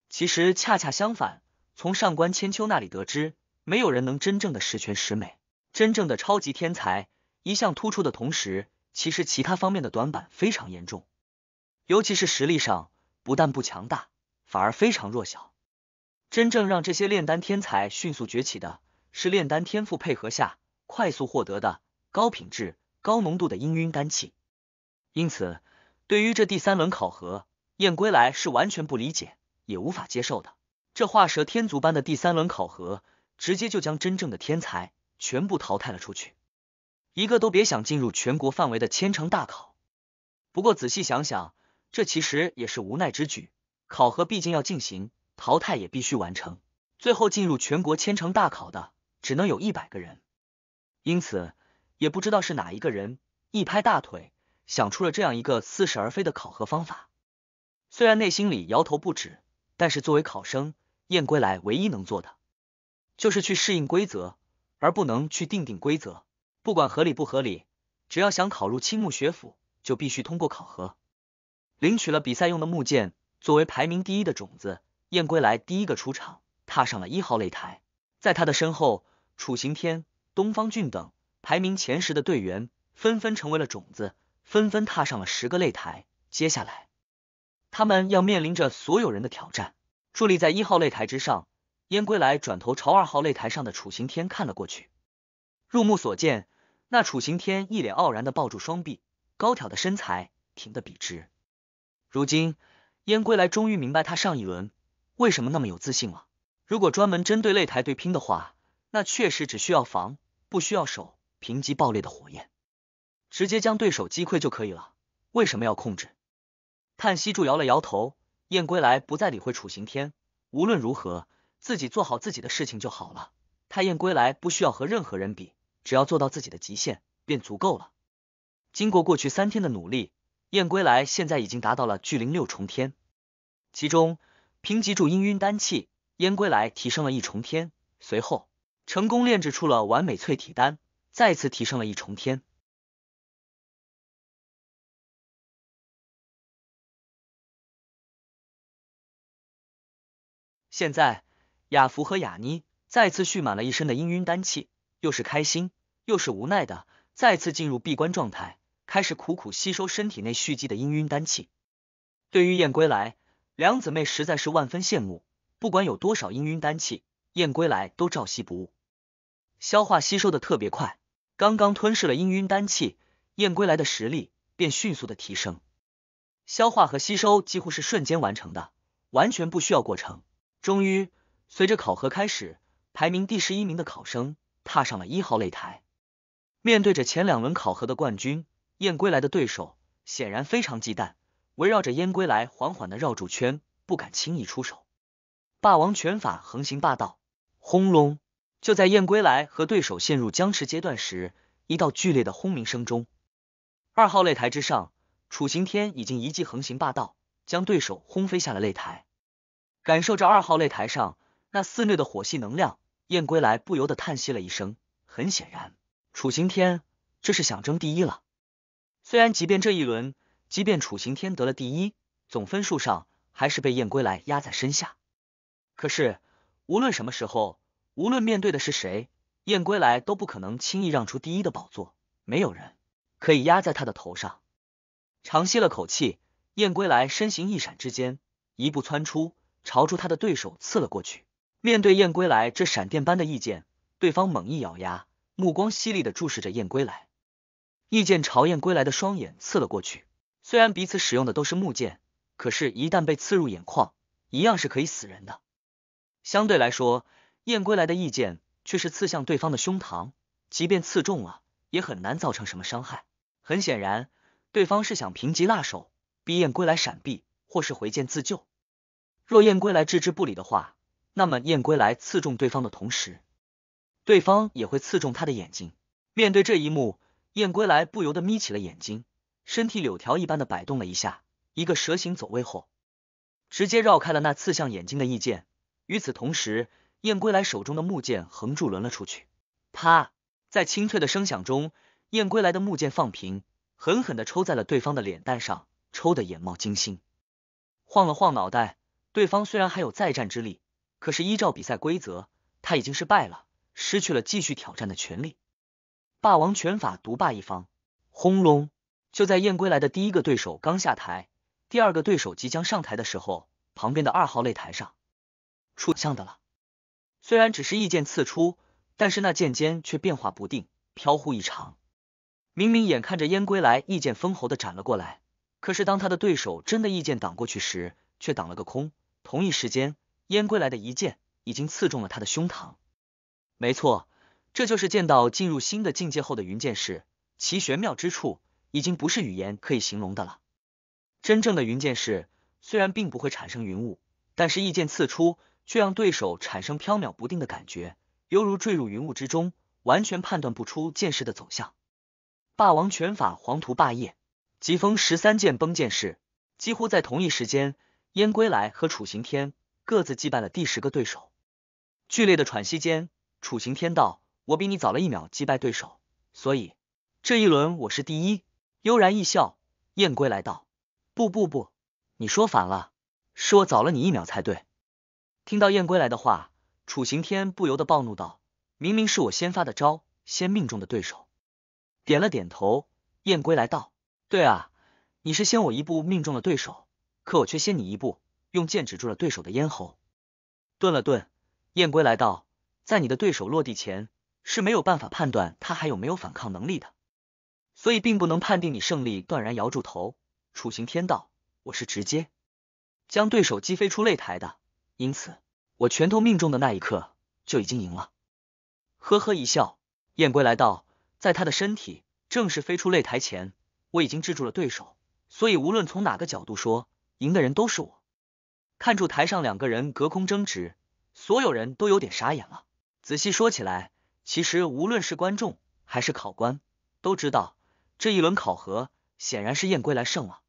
其实恰恰相反，从上官千秋那里得知，没有人能真正的十全十美。真正的超级天才，一向突出的同时，其实其他方面的短板非常严重。尤其是实力上不但不强大，反而非常弱小。真正让这些炼丹天才迅速崛起的，是炼丹天赋配合下快速获得的高品质、高浓度的氤氲丹气。因此，对于这第三轮考核，燕归来是完全不理解也无法接受的。这画蛇添足般的第三轮考核，直接就将真正的天才全部淘汰了出去，一个都别想进入全国范围的千城大考。不过仔细想想，这其实也是无奈之举，考核毕竟要进行，淘汰也必须完成。最后进入全国千城大考的，只能有一百个人。因此，也不知道是哪一个人一拍大腿，想出了这样一个似是而非的考核方法。虽然内心里摇头不止，但是作为考生，燕归来唯一能做的就是去适应规则，而不能去定定规则。不管合理不合理，只要想考入青木学府，就必须通过考核。领取了比赛用的木剑，作为排名第一的种子，燕归来第一个出场，踏上了一号擂台。在他的身后，楚行天、东方俊等排名前十的队员纷纷成为了种子，纷纷踏上了十个擂台。接下来，他们要面临着所有人的挑战。伫立在一号擂台之上，燕归来转头朝二号擂台上的楚行天看了过去。入目所见，那楚行天一脸傲然的抱住双臂，高挑的身材挺得笔直。如今，燕归来终于明白他上一轮为什么那么有自信了。如果专门针对擂台对拼的话，那确实只需要防，不需要守，平级爆裂的火焰直接将对手击溃就可以了。为什么要控制？叹息柱摇了摇头。燕归来不再理会楚行天。无论如何，自己做好自己的事情就好了。他燕归来不需要和任何人比，只要做到自己的极限便足够了。经过过去三天的努力。燕归来现在已经达到了聚灵六重天，其中平级筑阴氲丹气，燕归来提升了一重天，随后成功炼制出了完美淬体丹，再次提升了一重天。现在，雅福和雅妮再次蓄满了一身的氤氲丹气，又是开心又是无奈的，再次进入闭关状态。开始苦苦吸收身体内蓄积的氤氲丹气。对于燕归来，两姊妹实在是万分羡慕。不管有多少氤氲丹气，燕归来都照吸不误，消化吸收的特别快。刚刚吞噬了氤氲丹气，燕归来的实力便迅速的提升，消化和吸收几乎是瞬间完成的，完全不需要过程。终于，随着考核开始，排名第十一名的考生踏上了一号擂台，面对着前两轮考核的冠军。燕归来的对手显然非常忌惮，围绕着燕归来缓缓的绕住圈，不敢轻易出手。霸王拳法横行霸道，轰隆！就在燕归来和对手陷入僵持阶段时，一道剧烈的轰鸣声中，二号擂台之上，楚行天已经一记横行霸道，将对手轰飞下了擂台。感受着二号擂台上那肆虐的火系能量，燕归来不由得叹息了一声。很显然，楚行天这是想争第一了。虽然即便这一轮，即便楚行天得了第一，总分数上还是被燕归来压在身下。可是无论什么时候，无论面对的是谁，燕归来都不可能轻易让出第一的宝座。没有人可以压在他的头上。长吸了口气，燕归来身形一闪之间，一步窜出，朝住他的对手刺了过去。面对燕归来这闪电般的意见，对方猛一咬牙，目光犀利的注视着燕归来。一剑朝燕归来的双眼刺了过去。虽然彼此使用的都是木剑，可是，一旦被刺入眼眶，一样是可以死人的。相对来说，燕归来的意剑却是刺向对方的胸膛，即便刺中了，也很难造成什么伤害。很显然，对方是想平级辣手，逼燕归来闪避，或是回剑自救。若燕归来置之不理的话，那么燕归来刺中对方的同时，对方也会刺中他的眼睛。面对这一幕。燕归来不由得眯起了眼睛，身体柳条一般的摆动了一下，一个蛇形走位后，直接绕开了那刺向眼睛的一剑。与此同时，燕归来手中的木剑横柱抡了出去，啪，在清脆的声响中，燕归来的木剑放平，狠狠的抽在了对方的脸蛋上，抽得眼冒金星，晃了晃脑袋。对方虽然还有再战之力，可是依照比赛规则，他已经是败了，失去了继续挑战的权利。霸王拳法独霸一方。轰隆！就在燕归来的第一个对手刚下台，第二个对手即将上台的时候，旁边的二号擂台上出相的了。虽然只是一剑刺出，但是那剑尖却变化不定，飘忽异常。明明眼看着燕归来一剑封喉的斩了过来，可是当他的对手真的一剑挡过去时，却挡了个空。同一时间，燕归来的一剑已经刺中了他的胸膛。没错。这就是剑道进入新的境界后的云剑士，其玄妙之处已经不是语言可以形容的了。真正的云剑士虽然并不会产生云雾，但是一剑刺出却让对手产生飘渺不定的感觉，犹如坠入云雾之中，完全判断不出剑士的走向。霸王拳法黄图霸业，疾风十三剑崩剑士，几乎在同一时间，燕归来和楚行天各自击败了第十个对手。剧烈的喘息间，楚行天道。我比你早了一秒击败对手，所以这一轮我是第一。悠然一笑，燕归来道：“不不不，你说反了，是我早了你一秒才对。”听到燕归来的话，楚行天不由得暴怒道：“明明是我先发的招，先命中的对手。”点了点头，燕归来道：“对啊，你是先我一步命中了对手，可我却先你一步用剑止住了对手的咽喉。”顿了顿，燕归来道：“在你的对手落地前。”是没有办法判断他还有没有反抗能力的，所以并不能判定你胜利。断然摇住头，处刑天道，我是直接将对手击飞出擂台的，因此我拳头命中的那一刻就已经赢了。呵呵一笑，燕归来道，在他的身体正式飞出擂台前，我已经制住了对手，所以无论从哪个角度说，赢的人都是我。看住台上两个人隔空争执，所有人都有点傻眼了。仔细说起来。其实，无论是观众还是考官，都知道这一轮考核显然是燕归来胜了。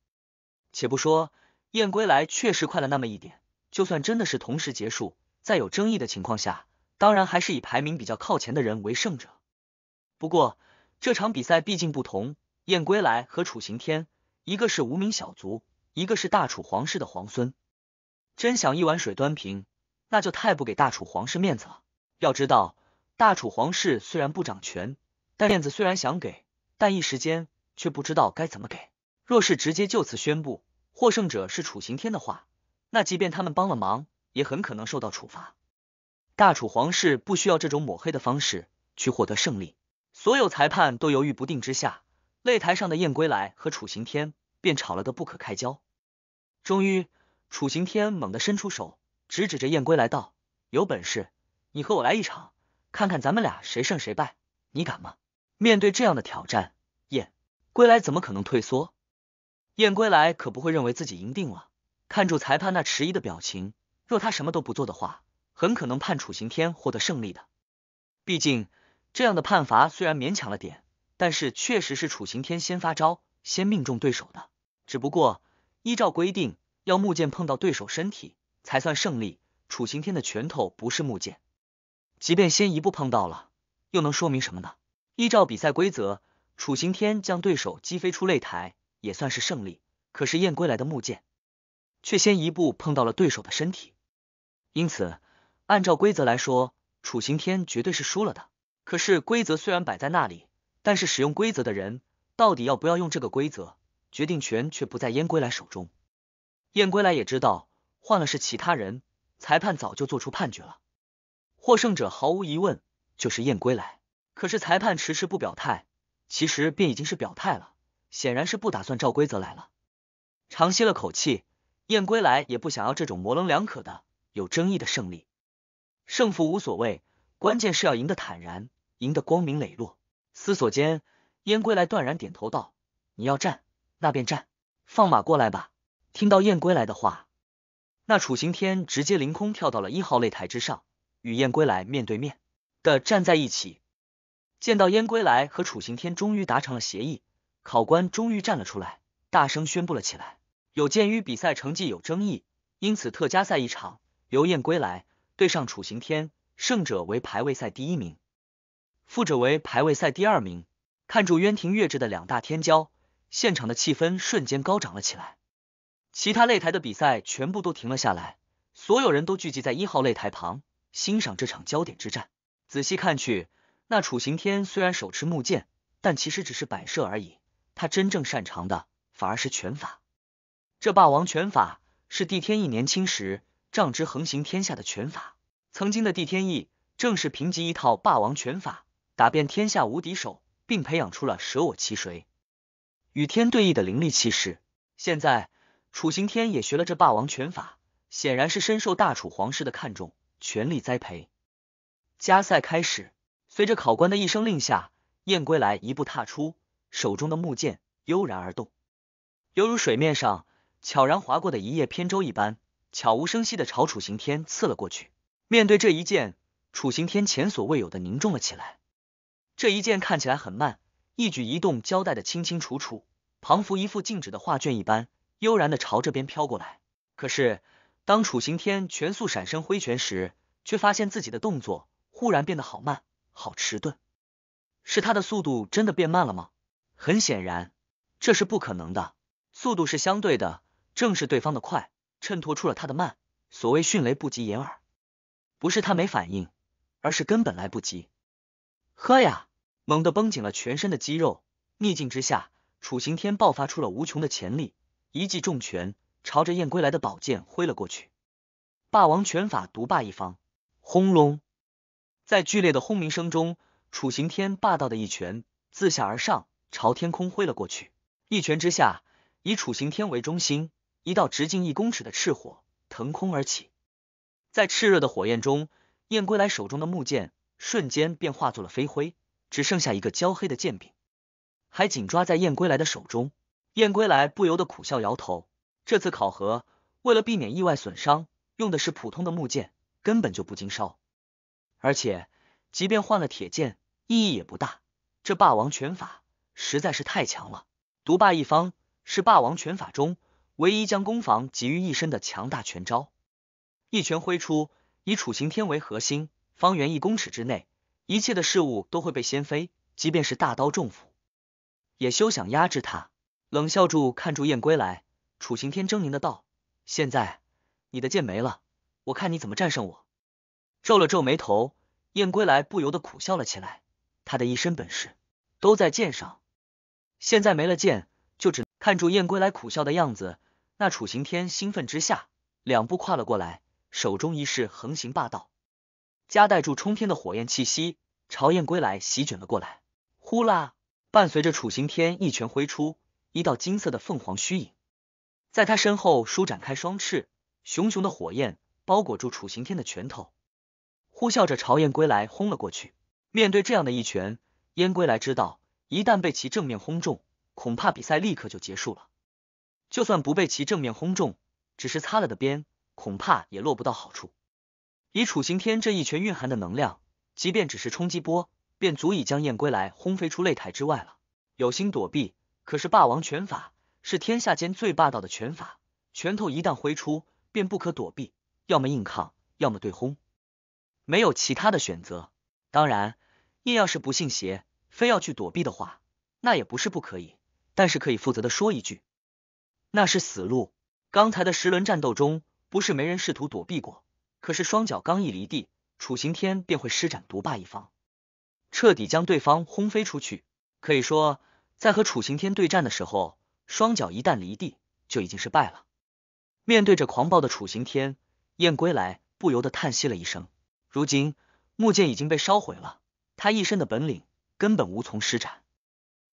且不说燕归来确实快了那么一点，就算真的是同时结束，在有争议的情况下，当然还是以排名比较靠前的人为胜者。不过这场比赛毕竟不同，燕归来和楚行天，一个是无名小卒，一个是大楚皇室的皇孙。真想一碗水端平，那就太不给大楚皇室面子了。要知道。大楚皇室虽然不掌权，但面子虽然想给，但一时间却不知道该怎么给。若是直接就此宣布获胜者是楚行天的话，那即便他们帮了忙，也很可能受到处罚。大楚皇室不需要这种抹黑的方式去获得胜利。所有裁判都犹豫不定之下，擂台上的燕归来和楚行天便吵了个不可开交。终于，楚行天猛地伸出手，直指着燕归来道：“有本事你和我来一场！”看看咱们俩谁胜谁败，你敢吗？面对这样的挑战，燕归来怎么可能退缩？燕归来可不会认为自己赢定了。看住裁判那迟疑的表情，若他什么都不做的话，很可能判楚行天获得胜利的。毕竟这样的判罚虽然勉强了点，但是确实是楚行天先发招、先命中对手的。只不过依照规定，要木剑碰到对手身体才算胜利。楚行天的拳头不是木剑。即便先一步碰到了，又能说明什么呢？依照比赛规则，楚行天将对手击飞出擂台也算是胜利。可是燕归来的木剑却先一步碰到了对手的身体，因此按照规则来说，楚行天绝对是输了的。可是规则虽然摆在那里，但是使用规则的人到底要不要用这个规则，决定权却不在燕归来手中。燕归来也知道，换了是其他人，裁判早就做出判决了。获胜者毫无疑问就是燕归来，可是裁判迟迟不表态，其实便已经是表态了，显然是不打算照规则来了。长吸了口气，燕归来也不想要这种模棱两可的、有争议的胜利，胜负无所谓，关键是要赢得坦然，赢得光明磊落。思索间，燕归来断然点头道：“你要战，那便战，放马过来吧！”听到燕归来的话，那楚行天直接凌空跳到了一号擂台之上。与燕归来面对面的站在一起，见到燕归来和楚行天终于达成了协议，考官终于站了出来，大声宣布了起来：“有鉴于比赛成绩有争议，因此特加赛一场，由燕归来对上楚行天，胜者为排位赛第一名，负者为排位赛第二名。”看住渊庭月志的两大天骄，现场的气氛瞬间高涨了起来，其他擂台的比赛全部都停了下来，所有人都聚集在一号擂台旁。欣赏这场焦点之战。仔细看去，那楚行天虽然手持木剑，但其实只是摆设而已。他真正擅长的，反而是拳法。这霸王拳法是帝天意年轻时仗之横行天下的拳法。曾经的帝天意正是凭借一套霸王拳法打遍天下无敌手，并培养出了舍我其谁与天对弈的凌厉气势。现在楚行天也学了这霸王拳法，显然是深受大楚皇室的看重。全力栽培。加赛开始，随着考官的一声令下，燕归来一步踏出，手中的木剑悠然而动，犹如水面上悄然划过的一叶扁舟一般，悄无声息的朝楚行天刺了过去。面对这一剑，楚行天前所未有的凝重了起来。这一剑看起来很慢，一举一动交代的清清楚楚，彷佛一副静止的画卷一般，悠然的朝这边飘过来。可是。当楚行天全速闪身挥拳时，却发现自己的动作忽然变得好慢、好迟钝。是他的速度真的变慢了吗？很显然，这是不可能的。速度是相对的，正是对方的快，衬托出了他的慢。所谓迅雷不及掩耳，不是他没反应，而是根本来不及。喝呀！猛地绷紧了全身的肌肉，逆境之下，楚行天爆发出了无穷的潜力，一记重拳。朝着燕归来的宝剑挥了过去，霸王拳法独霸一方。轰隆，在剧烈的轰鸣声中，楚行天霸道的一拳自下而上朝天空挥了过去。一拳之下，以楚行天为中心，一道直径一公尺的赤火腾空而起。在炽热的火焰中，燕归来手中的木剑瞬间便化作了飞灰，只剩下一个焦黑的剑柄，还紧抓在燕归来的手中。燕归来不由得苦笑，摇头。这次考核，为了避免意外损伤，用的是普通的木剑，根本就不经烧。而且，即便换了铁剑，意义也不大。这霸王拳法实在是太强了，独霸一方是霸王拳法中唯一将攻防集于一身的强大拳招。一拳挥出，以楚行天为核心，方圆一公尺之内，一切的事物都会被掀飞。即便是大刀重斧，也休想压制他。冷笑住，看住燕归来。楚行天狰狞的道：“现在你的剑没了，我看你怎么战胜我！”皱了皱眉头，燕归来不由得苦笑了起来。他的一身本事都在剑上，现在没了剑，就只看住燕归来苦笑的样子。那楚行天兴奋之下，两步跨了过来，手中一式横行霸道，夹带住冲天的火焰气息，朝燕归来席卷了过来。呼啦！伴随着楚行天一拳挥出，一道金色的凤凰虚影。在他身后舒展开双翅，熊熊的火焰包裹住楚行天的拳头，呼啸着朝燕归来轰了过去。面对这样的一拳，燕归来知道，一旦被其正面轰中，恐怕比赛立刻就结束了。就算不被其正面轰中，只是擦了的边，恐怕也落不到好处。以楚行天这一拳蕴含的能量，即便只是冲击波，便足以将燕归来轰飞出擂台之外了。有心躲避，可是霸王拳法。是天下间最霸道的拳法，拳头一旦挥出，便不可躲避，要么硬抗，要么对轰，没有其他的选择。当然，叶要是不信邪，非要去躲避的话，那也不是不可以。但是可以负责的说一句，那是死路。刚才的十轮战斗中，不是没人试图躲避过，可是双脚刚一离地，楚行天便会施展独霸一方，彻底将对方轰飞出去。可以说，在和楚行天对战的时候。双脚一旦离地，就已经是败了。面对着狂暴的楚行天，燕归来不由得叹息了一声。如今木剑已经被烧毁了，他一身的本领根本无从施展。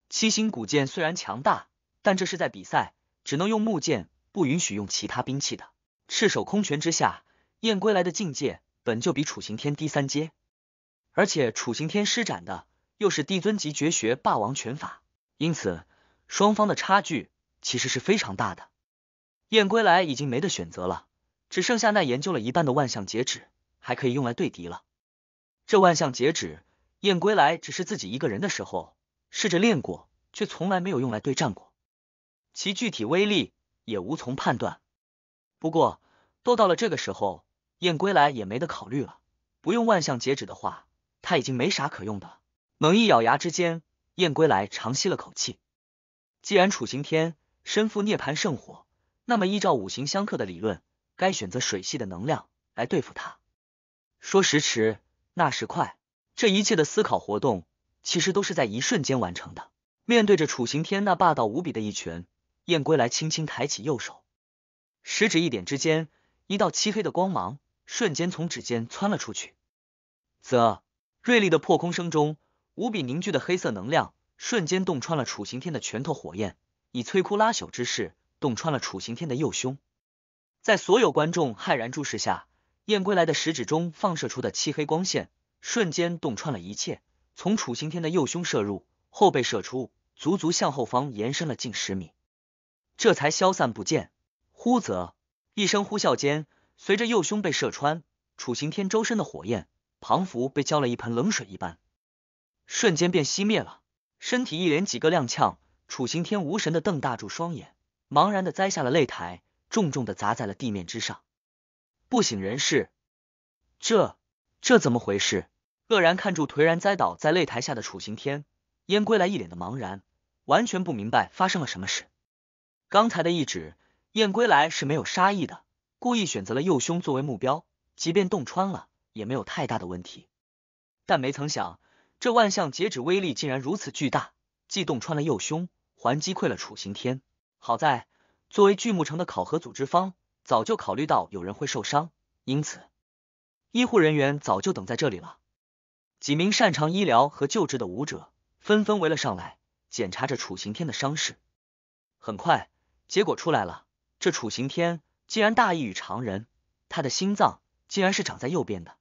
七星古剑虽然强大，但这是在比赛，只能用木剑，不允许用其他兵器的。赤手空拳之下，燕归来的境界本就比楚行天低三阶，而且楚行天施展的又是帝尊级绝学霸王拳法，因此。双方的差距其实是非常大的。燕归来已经没得选择了，只剩下那研究了一半的万象劫止，还可以用来对敌了。这万象劫止，燕归来只是自己一个人的时候试着练过，却从来没有用来对战过，其具体威力也无从判断。不过，都到了这个时候，燕归来也没得考虑了。不用万象劫止的话，他已经没啥可用的猛一咬牙之间，燕归来长吸了口气。既然楚行天身负涅盘圣火，那么依照五行相克的理论，该选择水系的能量来对付他。说时迟，那时快，这一切的思考活动其实都是在一瞬间完成的。面对着楚行天那霸道无比的一拳，燕归来轻轻抬起右手，食指一点之间，一道漆黑的光芒瞬间从指尖窜了出去。则锐利的破空声中，无比凝聚的黑色能量。瞬间洞穿了楚行天的拳头火焰，以摧枯拉朽之势洞穿了楚行天的右胸。在所有观众骇然注视下，燕归来的食指中放射出的漆黑光线，瞬间洞穿了一切，从楚行天的右胸射入，后背射出，足足向后方延伸了近十米，这才消散不见。呼则一声呼啸间，随着右胸被射穿，楚行天周身的火焰彷佛被浇了一盆冷水一般，瞬间便熄灭了。身体一连几个踉跄，楚行天无神的瞪大住双眼，茫然的栽下了擂台，重重的砸在了地面之上，不省人事。这这怎么回事？愕然看住颓然栽倒在擂台下的楚行天，燕归来一脸的茫然，完全不明白发生了什么事。刚才的一指，燕归来是没有杀意的，故意选择了右胸作为目标，即便洞穿了，也没有太大的问题。但没曾想。这万象截指威力竟然如此巨大，既洞穿了右胸，还击溃了楚行天。好在作为巨木城的考核组织方，早就考虑到有人会受伤，因此医护人员早就等在这里了。几名擅长医疗和救治的武者纷纷围了上来，检查着楚行天的伤势。很快，结果出来了：这楚行天竟然大异于常人，他的心脏竟然是长在右边的。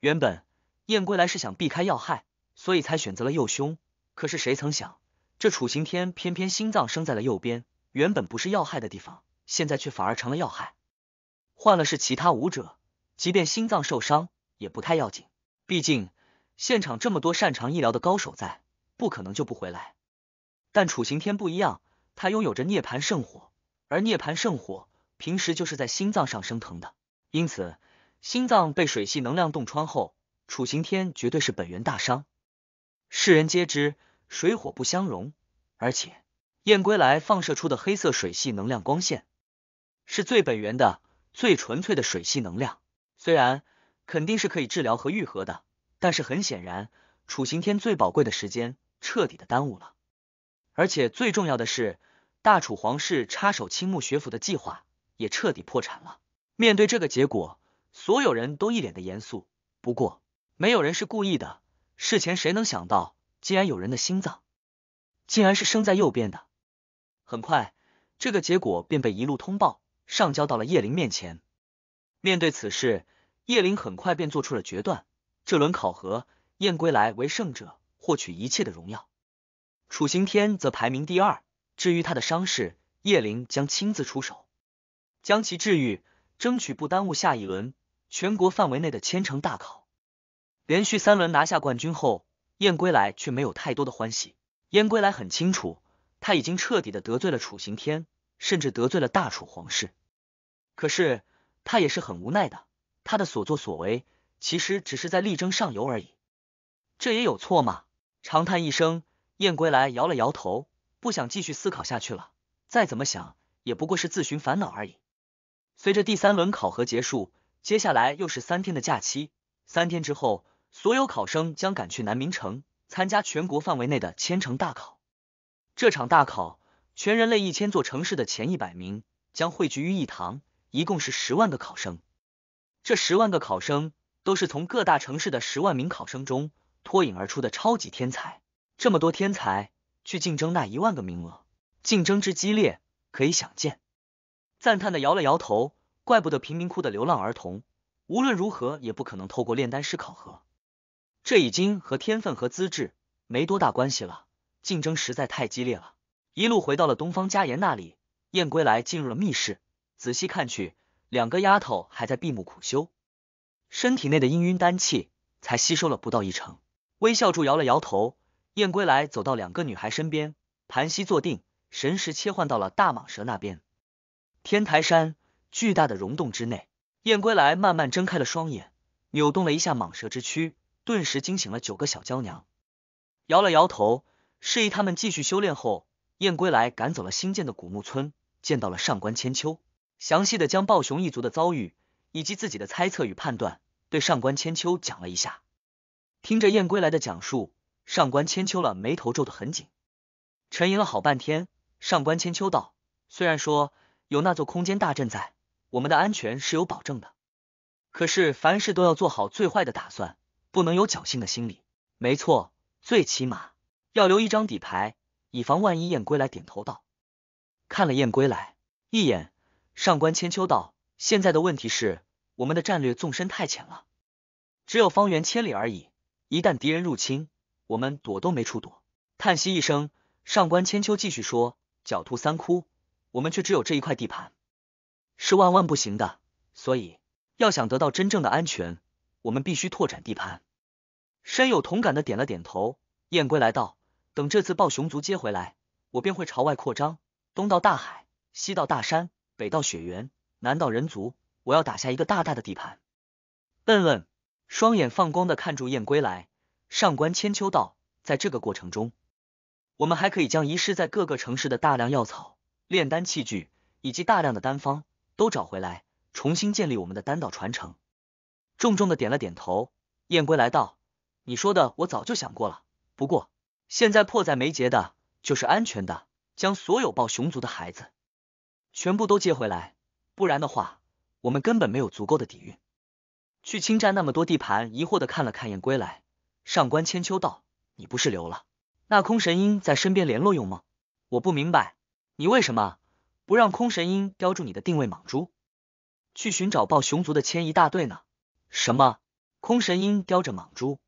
原本燕归来是想避开要害。所以才选择了右胸，可是谁曾想，这楚行天偏偏心脏生在了右边，原本不是要害的地方，现在却反而成了要害。换了是其他武者，即便心脏受伤也不太要紧，毕竟现场这么多擅长医疗的高手在，不可能救不回来。但楚行天不一样，他拥有着涅盘圣火，而涅盘圣火平时就是在心脏上升腾的，因此心脏被水系能量洞穿后，楚行天绝对是本源大伤。世人皆知，水火不相容。而且，燕归来放射出的黑色水系能量光线，是最本源的、最纯粹的水系能量。虽然肯定是可以治疗和愈合的，但是很显然，楚行天最宝贵的时间彻底的耽误了。而且最重要的是，大楚皇室插手青木学府的计划也彻底破产了。面对这个结果，所有人都一脸的严肃。不过，没有人是故意的。事前谁能想到，竟然有人的心脏竟然是生在右边的？很快，这个结果便被一路通报上交到了叶灵面前。面对此事，叶灵很快便做出了决断：这轮考核，燕归来为胜者，获取一切的荣耀；楚行天则排名第二。至于他的伤势，叶灵将亲自出手，将其治愈，争取不耽误下一轮全国范围内的千城大考。连续三轮拿下冠军后，燕归来却没有太多的欢喜。燕归来很清楚，他已经彻底的得罪了楚行天，甚至得罪了大楚皇室。可是他也是很无奈的，他的所作所为其实只是在力争上游而已，这也有错吗？长叹一声，燕归来摇了摇头，不想继续思考下去了。再怎么想，也不过是自寻烦恼而已。随着第三轮考核结束，接下来又是三天的假期。三天之后。所有考生将赶去南明城参加全国范围内的千城大考。这场大考，全人类一千座城市的前一百名将汇聚于一堂，一共是十万个考生。这十万个考生都是从各大城市的十万名考生中脱颖而出的超级天才。这么多天才去竞争那一万个名额，竞争之激烈可以想见。赞叹的摇了摇头，怪不得贫民窟的流浪儿童无论如何也不可能透过炼丹师考核。这已经和天分和资质没多大关系了，竞争实在太激烈了。一路回到了东方家言那里，燕归来进入了密室，仔细看去，两个丫头还在闭目苦修，身体内的氤氲丹气才吸收了不到一成。微笑住摇了摇头，燕归来走到两个女孩身边，盘膝坐定，神识切换到了大蟒蛇那边。天台山巨大的溶洞之内，燕归来慢慢睁开了双眼，扭动了一下蟒蛇之躯。顿时惊醒了九个小娇娘，摇了摇头，示意他们继续修炼。后，燕归来赶走了新建的古木村，见到了上官千秋，详细的将暴熊一族的遭遇以及自己的猜测与判断对上官千秋讲了一下。听着燕归来的讲述，上官千秋了眉头皱得很紧，沉吟了好半天。上官千秋道：“虽然说有那座空间大阵在，我们的安全是有保证的，可是凡事都要做好最坏的打算。”不能有侥幸的心理。没错，最起码要留一张底牌，以防万一。燕归来点头道：“看了燕归来一眼，上官千秋道：‘现在的问题是，我们的战略纵深太浅了，只有方圆千里而已。一旦敌人入侵，我们躲都没处躲。’叹息一声，上官千秋继续说：‘狡兔三窟，我们却只有这一块地盘，是万万不行的。所以，要想得到真正的安全。’”我们必须拓展地盘。深有同感的点了点头，燕归来道：“等这次暴熊族接回来，我便会朝外扩张，东到大海，西到大山，北到雪原，南到人族，我要打下一个大大的地盘。”笨笨双眼放光的看住燕归来，上官千秋道：“在这个过程中，我们还可以将遗失在各个城市的大量药草、炼丹器具以及大量的丹方都找回来，重新建立我们的丹道传承。”重重的点了点头，燕归来道：“你说的我早就想过了，不过现在迫在眉睫的就是安全的，将所有抱熊族的孩子全部都接回来，不然的话，我们根本没有足够的底蕴去侵占那么多地盘。”疑惑的看了看燕归来，上官千秋道：“你不是留了那空神鹰在身边联络用吗？我不明白你为什么不让空神鹰叼住你的定位蟒蛛，去寻找抱熊族的迁移大队呢？”什么？空神鹰叼着莽蛛，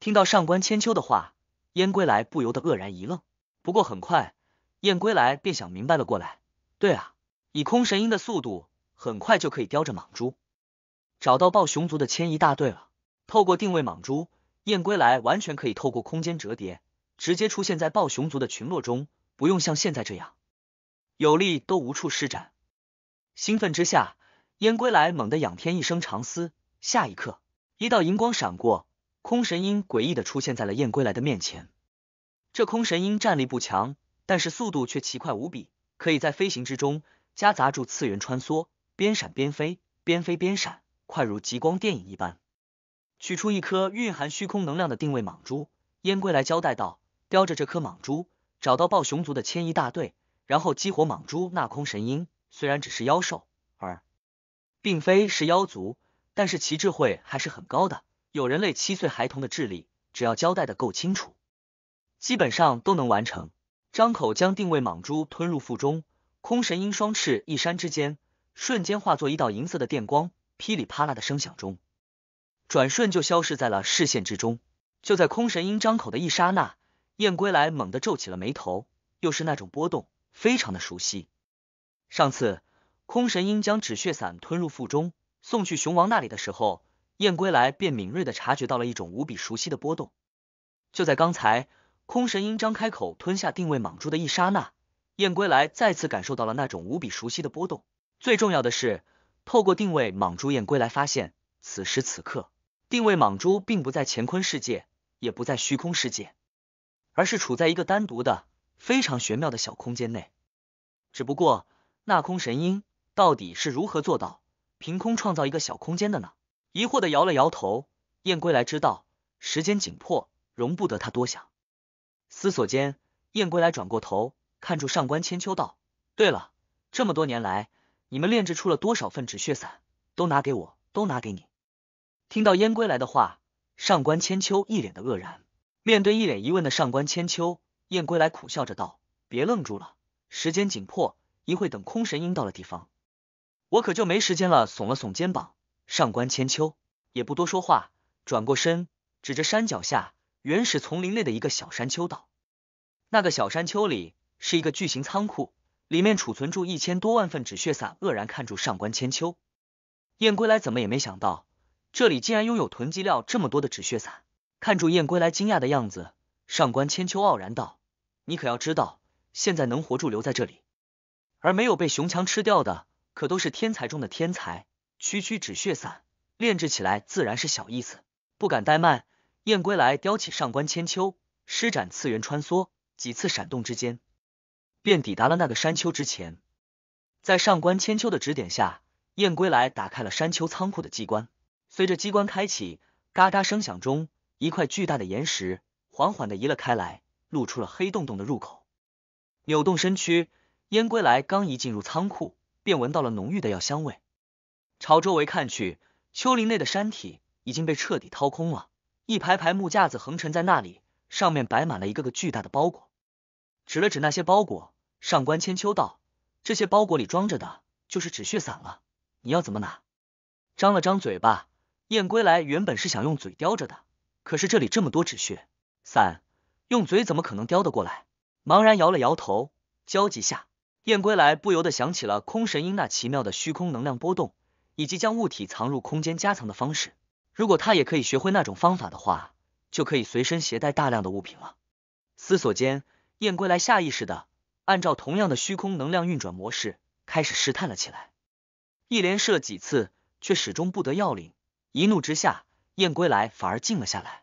听到上官千秋的话，燕归来不由得愕然一愣。不过很快，燕归来便想明白了过来。对啊，以空神鹰的速度，很快就可以叼着莽蛛找到暴熊族的迁移大队了。透过定位莽蛛，燕归来完全可以透过空间折叠，直接出现在暴熊族的群落中，不用像现在这样，有力都无处施展。兴奋之下，燕归来猛地仰天一声长嘶。下一刻，一道银光闪过，空神鹰诡异的出现在了燕归来的面前。这空神鹰战力不强，但是速度却奇快无比，可以在飞行之中夹杂住次元穿梭，边闪边飞，边飞边闪，快如极光电影一般。取出一颗蕴含虚空能量的定位蟒珠，燕归来交代道：“叼着这颗蟒珠，找到暴熊族的迁移大队，然后激活蟒珠。”那空神鹰虽然只是妖兽，而并非是妖族。但是其智慧还是很高的，有人类七岁孩童的智力，只要交代的够清楚，基本上都能完成。张口将定位蟒珠吞入腹中，空神鹰双翅一扇之间，瞬间化作一道银色的电光，噼里啪啦的声响中，转瞬就消失在了视线之中。就在空神鹰张口的一刹那，燕归来猛地皱起了眉头，又是那种波动，非常的熟悉。上次空神鹰将止血伞吞入腹中。送去雄王那里的时候，燕归来便敏锐的察觉到了一种无比熟悉的波动。就在刚才，空神鹰张开口吞下定位蟒蛛的一刹那，燕归来再次感受到了那种无比熟悉的波动。最重要的是，透过定位蟒蛛，燕归来发现此时此刻，定位蟒蛛并不在乾坤世界，也不在虚空世界，而是处在一个单独的、非常玄妙的小空间内。只不过，那空神鹰到底是如何做到？凭空创造一个小空间的呢？疑惑的摇了摇头。燕归来知道时间紧迫，容不得他多想。思索间，燕归来转过头，看住上官千秋道：“对了，这么多年来，你们炼制出了多少份止血散？都拿给我，都拿给你。”听到燕归来的话，上官千秋一脸的愕然。面对一脸疑问的上官千秋，燕归来苦笑着道：“别愣住了，时间紧迫，一会等空神鹰到了地方。”我可就没时间了，耸了耸肩膀。上官千秋也不多说话，转过身，指着山脚下原始丛林内的一个小山丘道：“那个小山丘里是一个巨型仓库，里面储存住一千多万份止血散。”愕然看住上官千秋，燕归来怎么也没想到，这里竟然拥有囤积料这么多的止血散。看住燕归来惊讶的样子，上官千秋傲然道：“你可要知道，现在能活住留在这里，而没有被熊强吃掉的。”可都是天才中的天才，区区止血散炼制起来自然是小意思，不敢怠慢。燕归来叼起上官千秋，施展次元穿梭，几次闪动之间，便抵达了那个山丘之前。在上官千秋的指点下，燕归来打开了山丘仓库的机关。随着机关开启，嘎嘎声响中，一块巨大的岩石缓缓的移了开来，露出了黑洞洞的入口。扭动身躯，燕归来刚一进入仓库。便闻到了浓郁的药香味，朝周围看去，丘陵内的山体已经被彻底掏空了，一排排木架子横陈在那里，上面摆满了一个个巨大的包裹。指了指那些包裹，上官千秋道：“这些包裹里装着的就是止血散了，你要怎么拿？”张了张嘴巴，燕归来原本是想用嘴叼着的，可是这里这么多止血散，用嘴怎么可能叼得过来？茫然摇了摇头，焦急下。燕归来不由得想起了空神鹰那奇妙的虚空能量波动，以及将物体藏入空间夹层的方式。如果他也可以学会那种方法的话，就可以随身携带大量的物品了。思索间，燕归来下意识的按照同样的虚空能量运转模式开始试探了起来。一连试了几次，却始终不得要领。一怒之下，燕归来反而静了下来。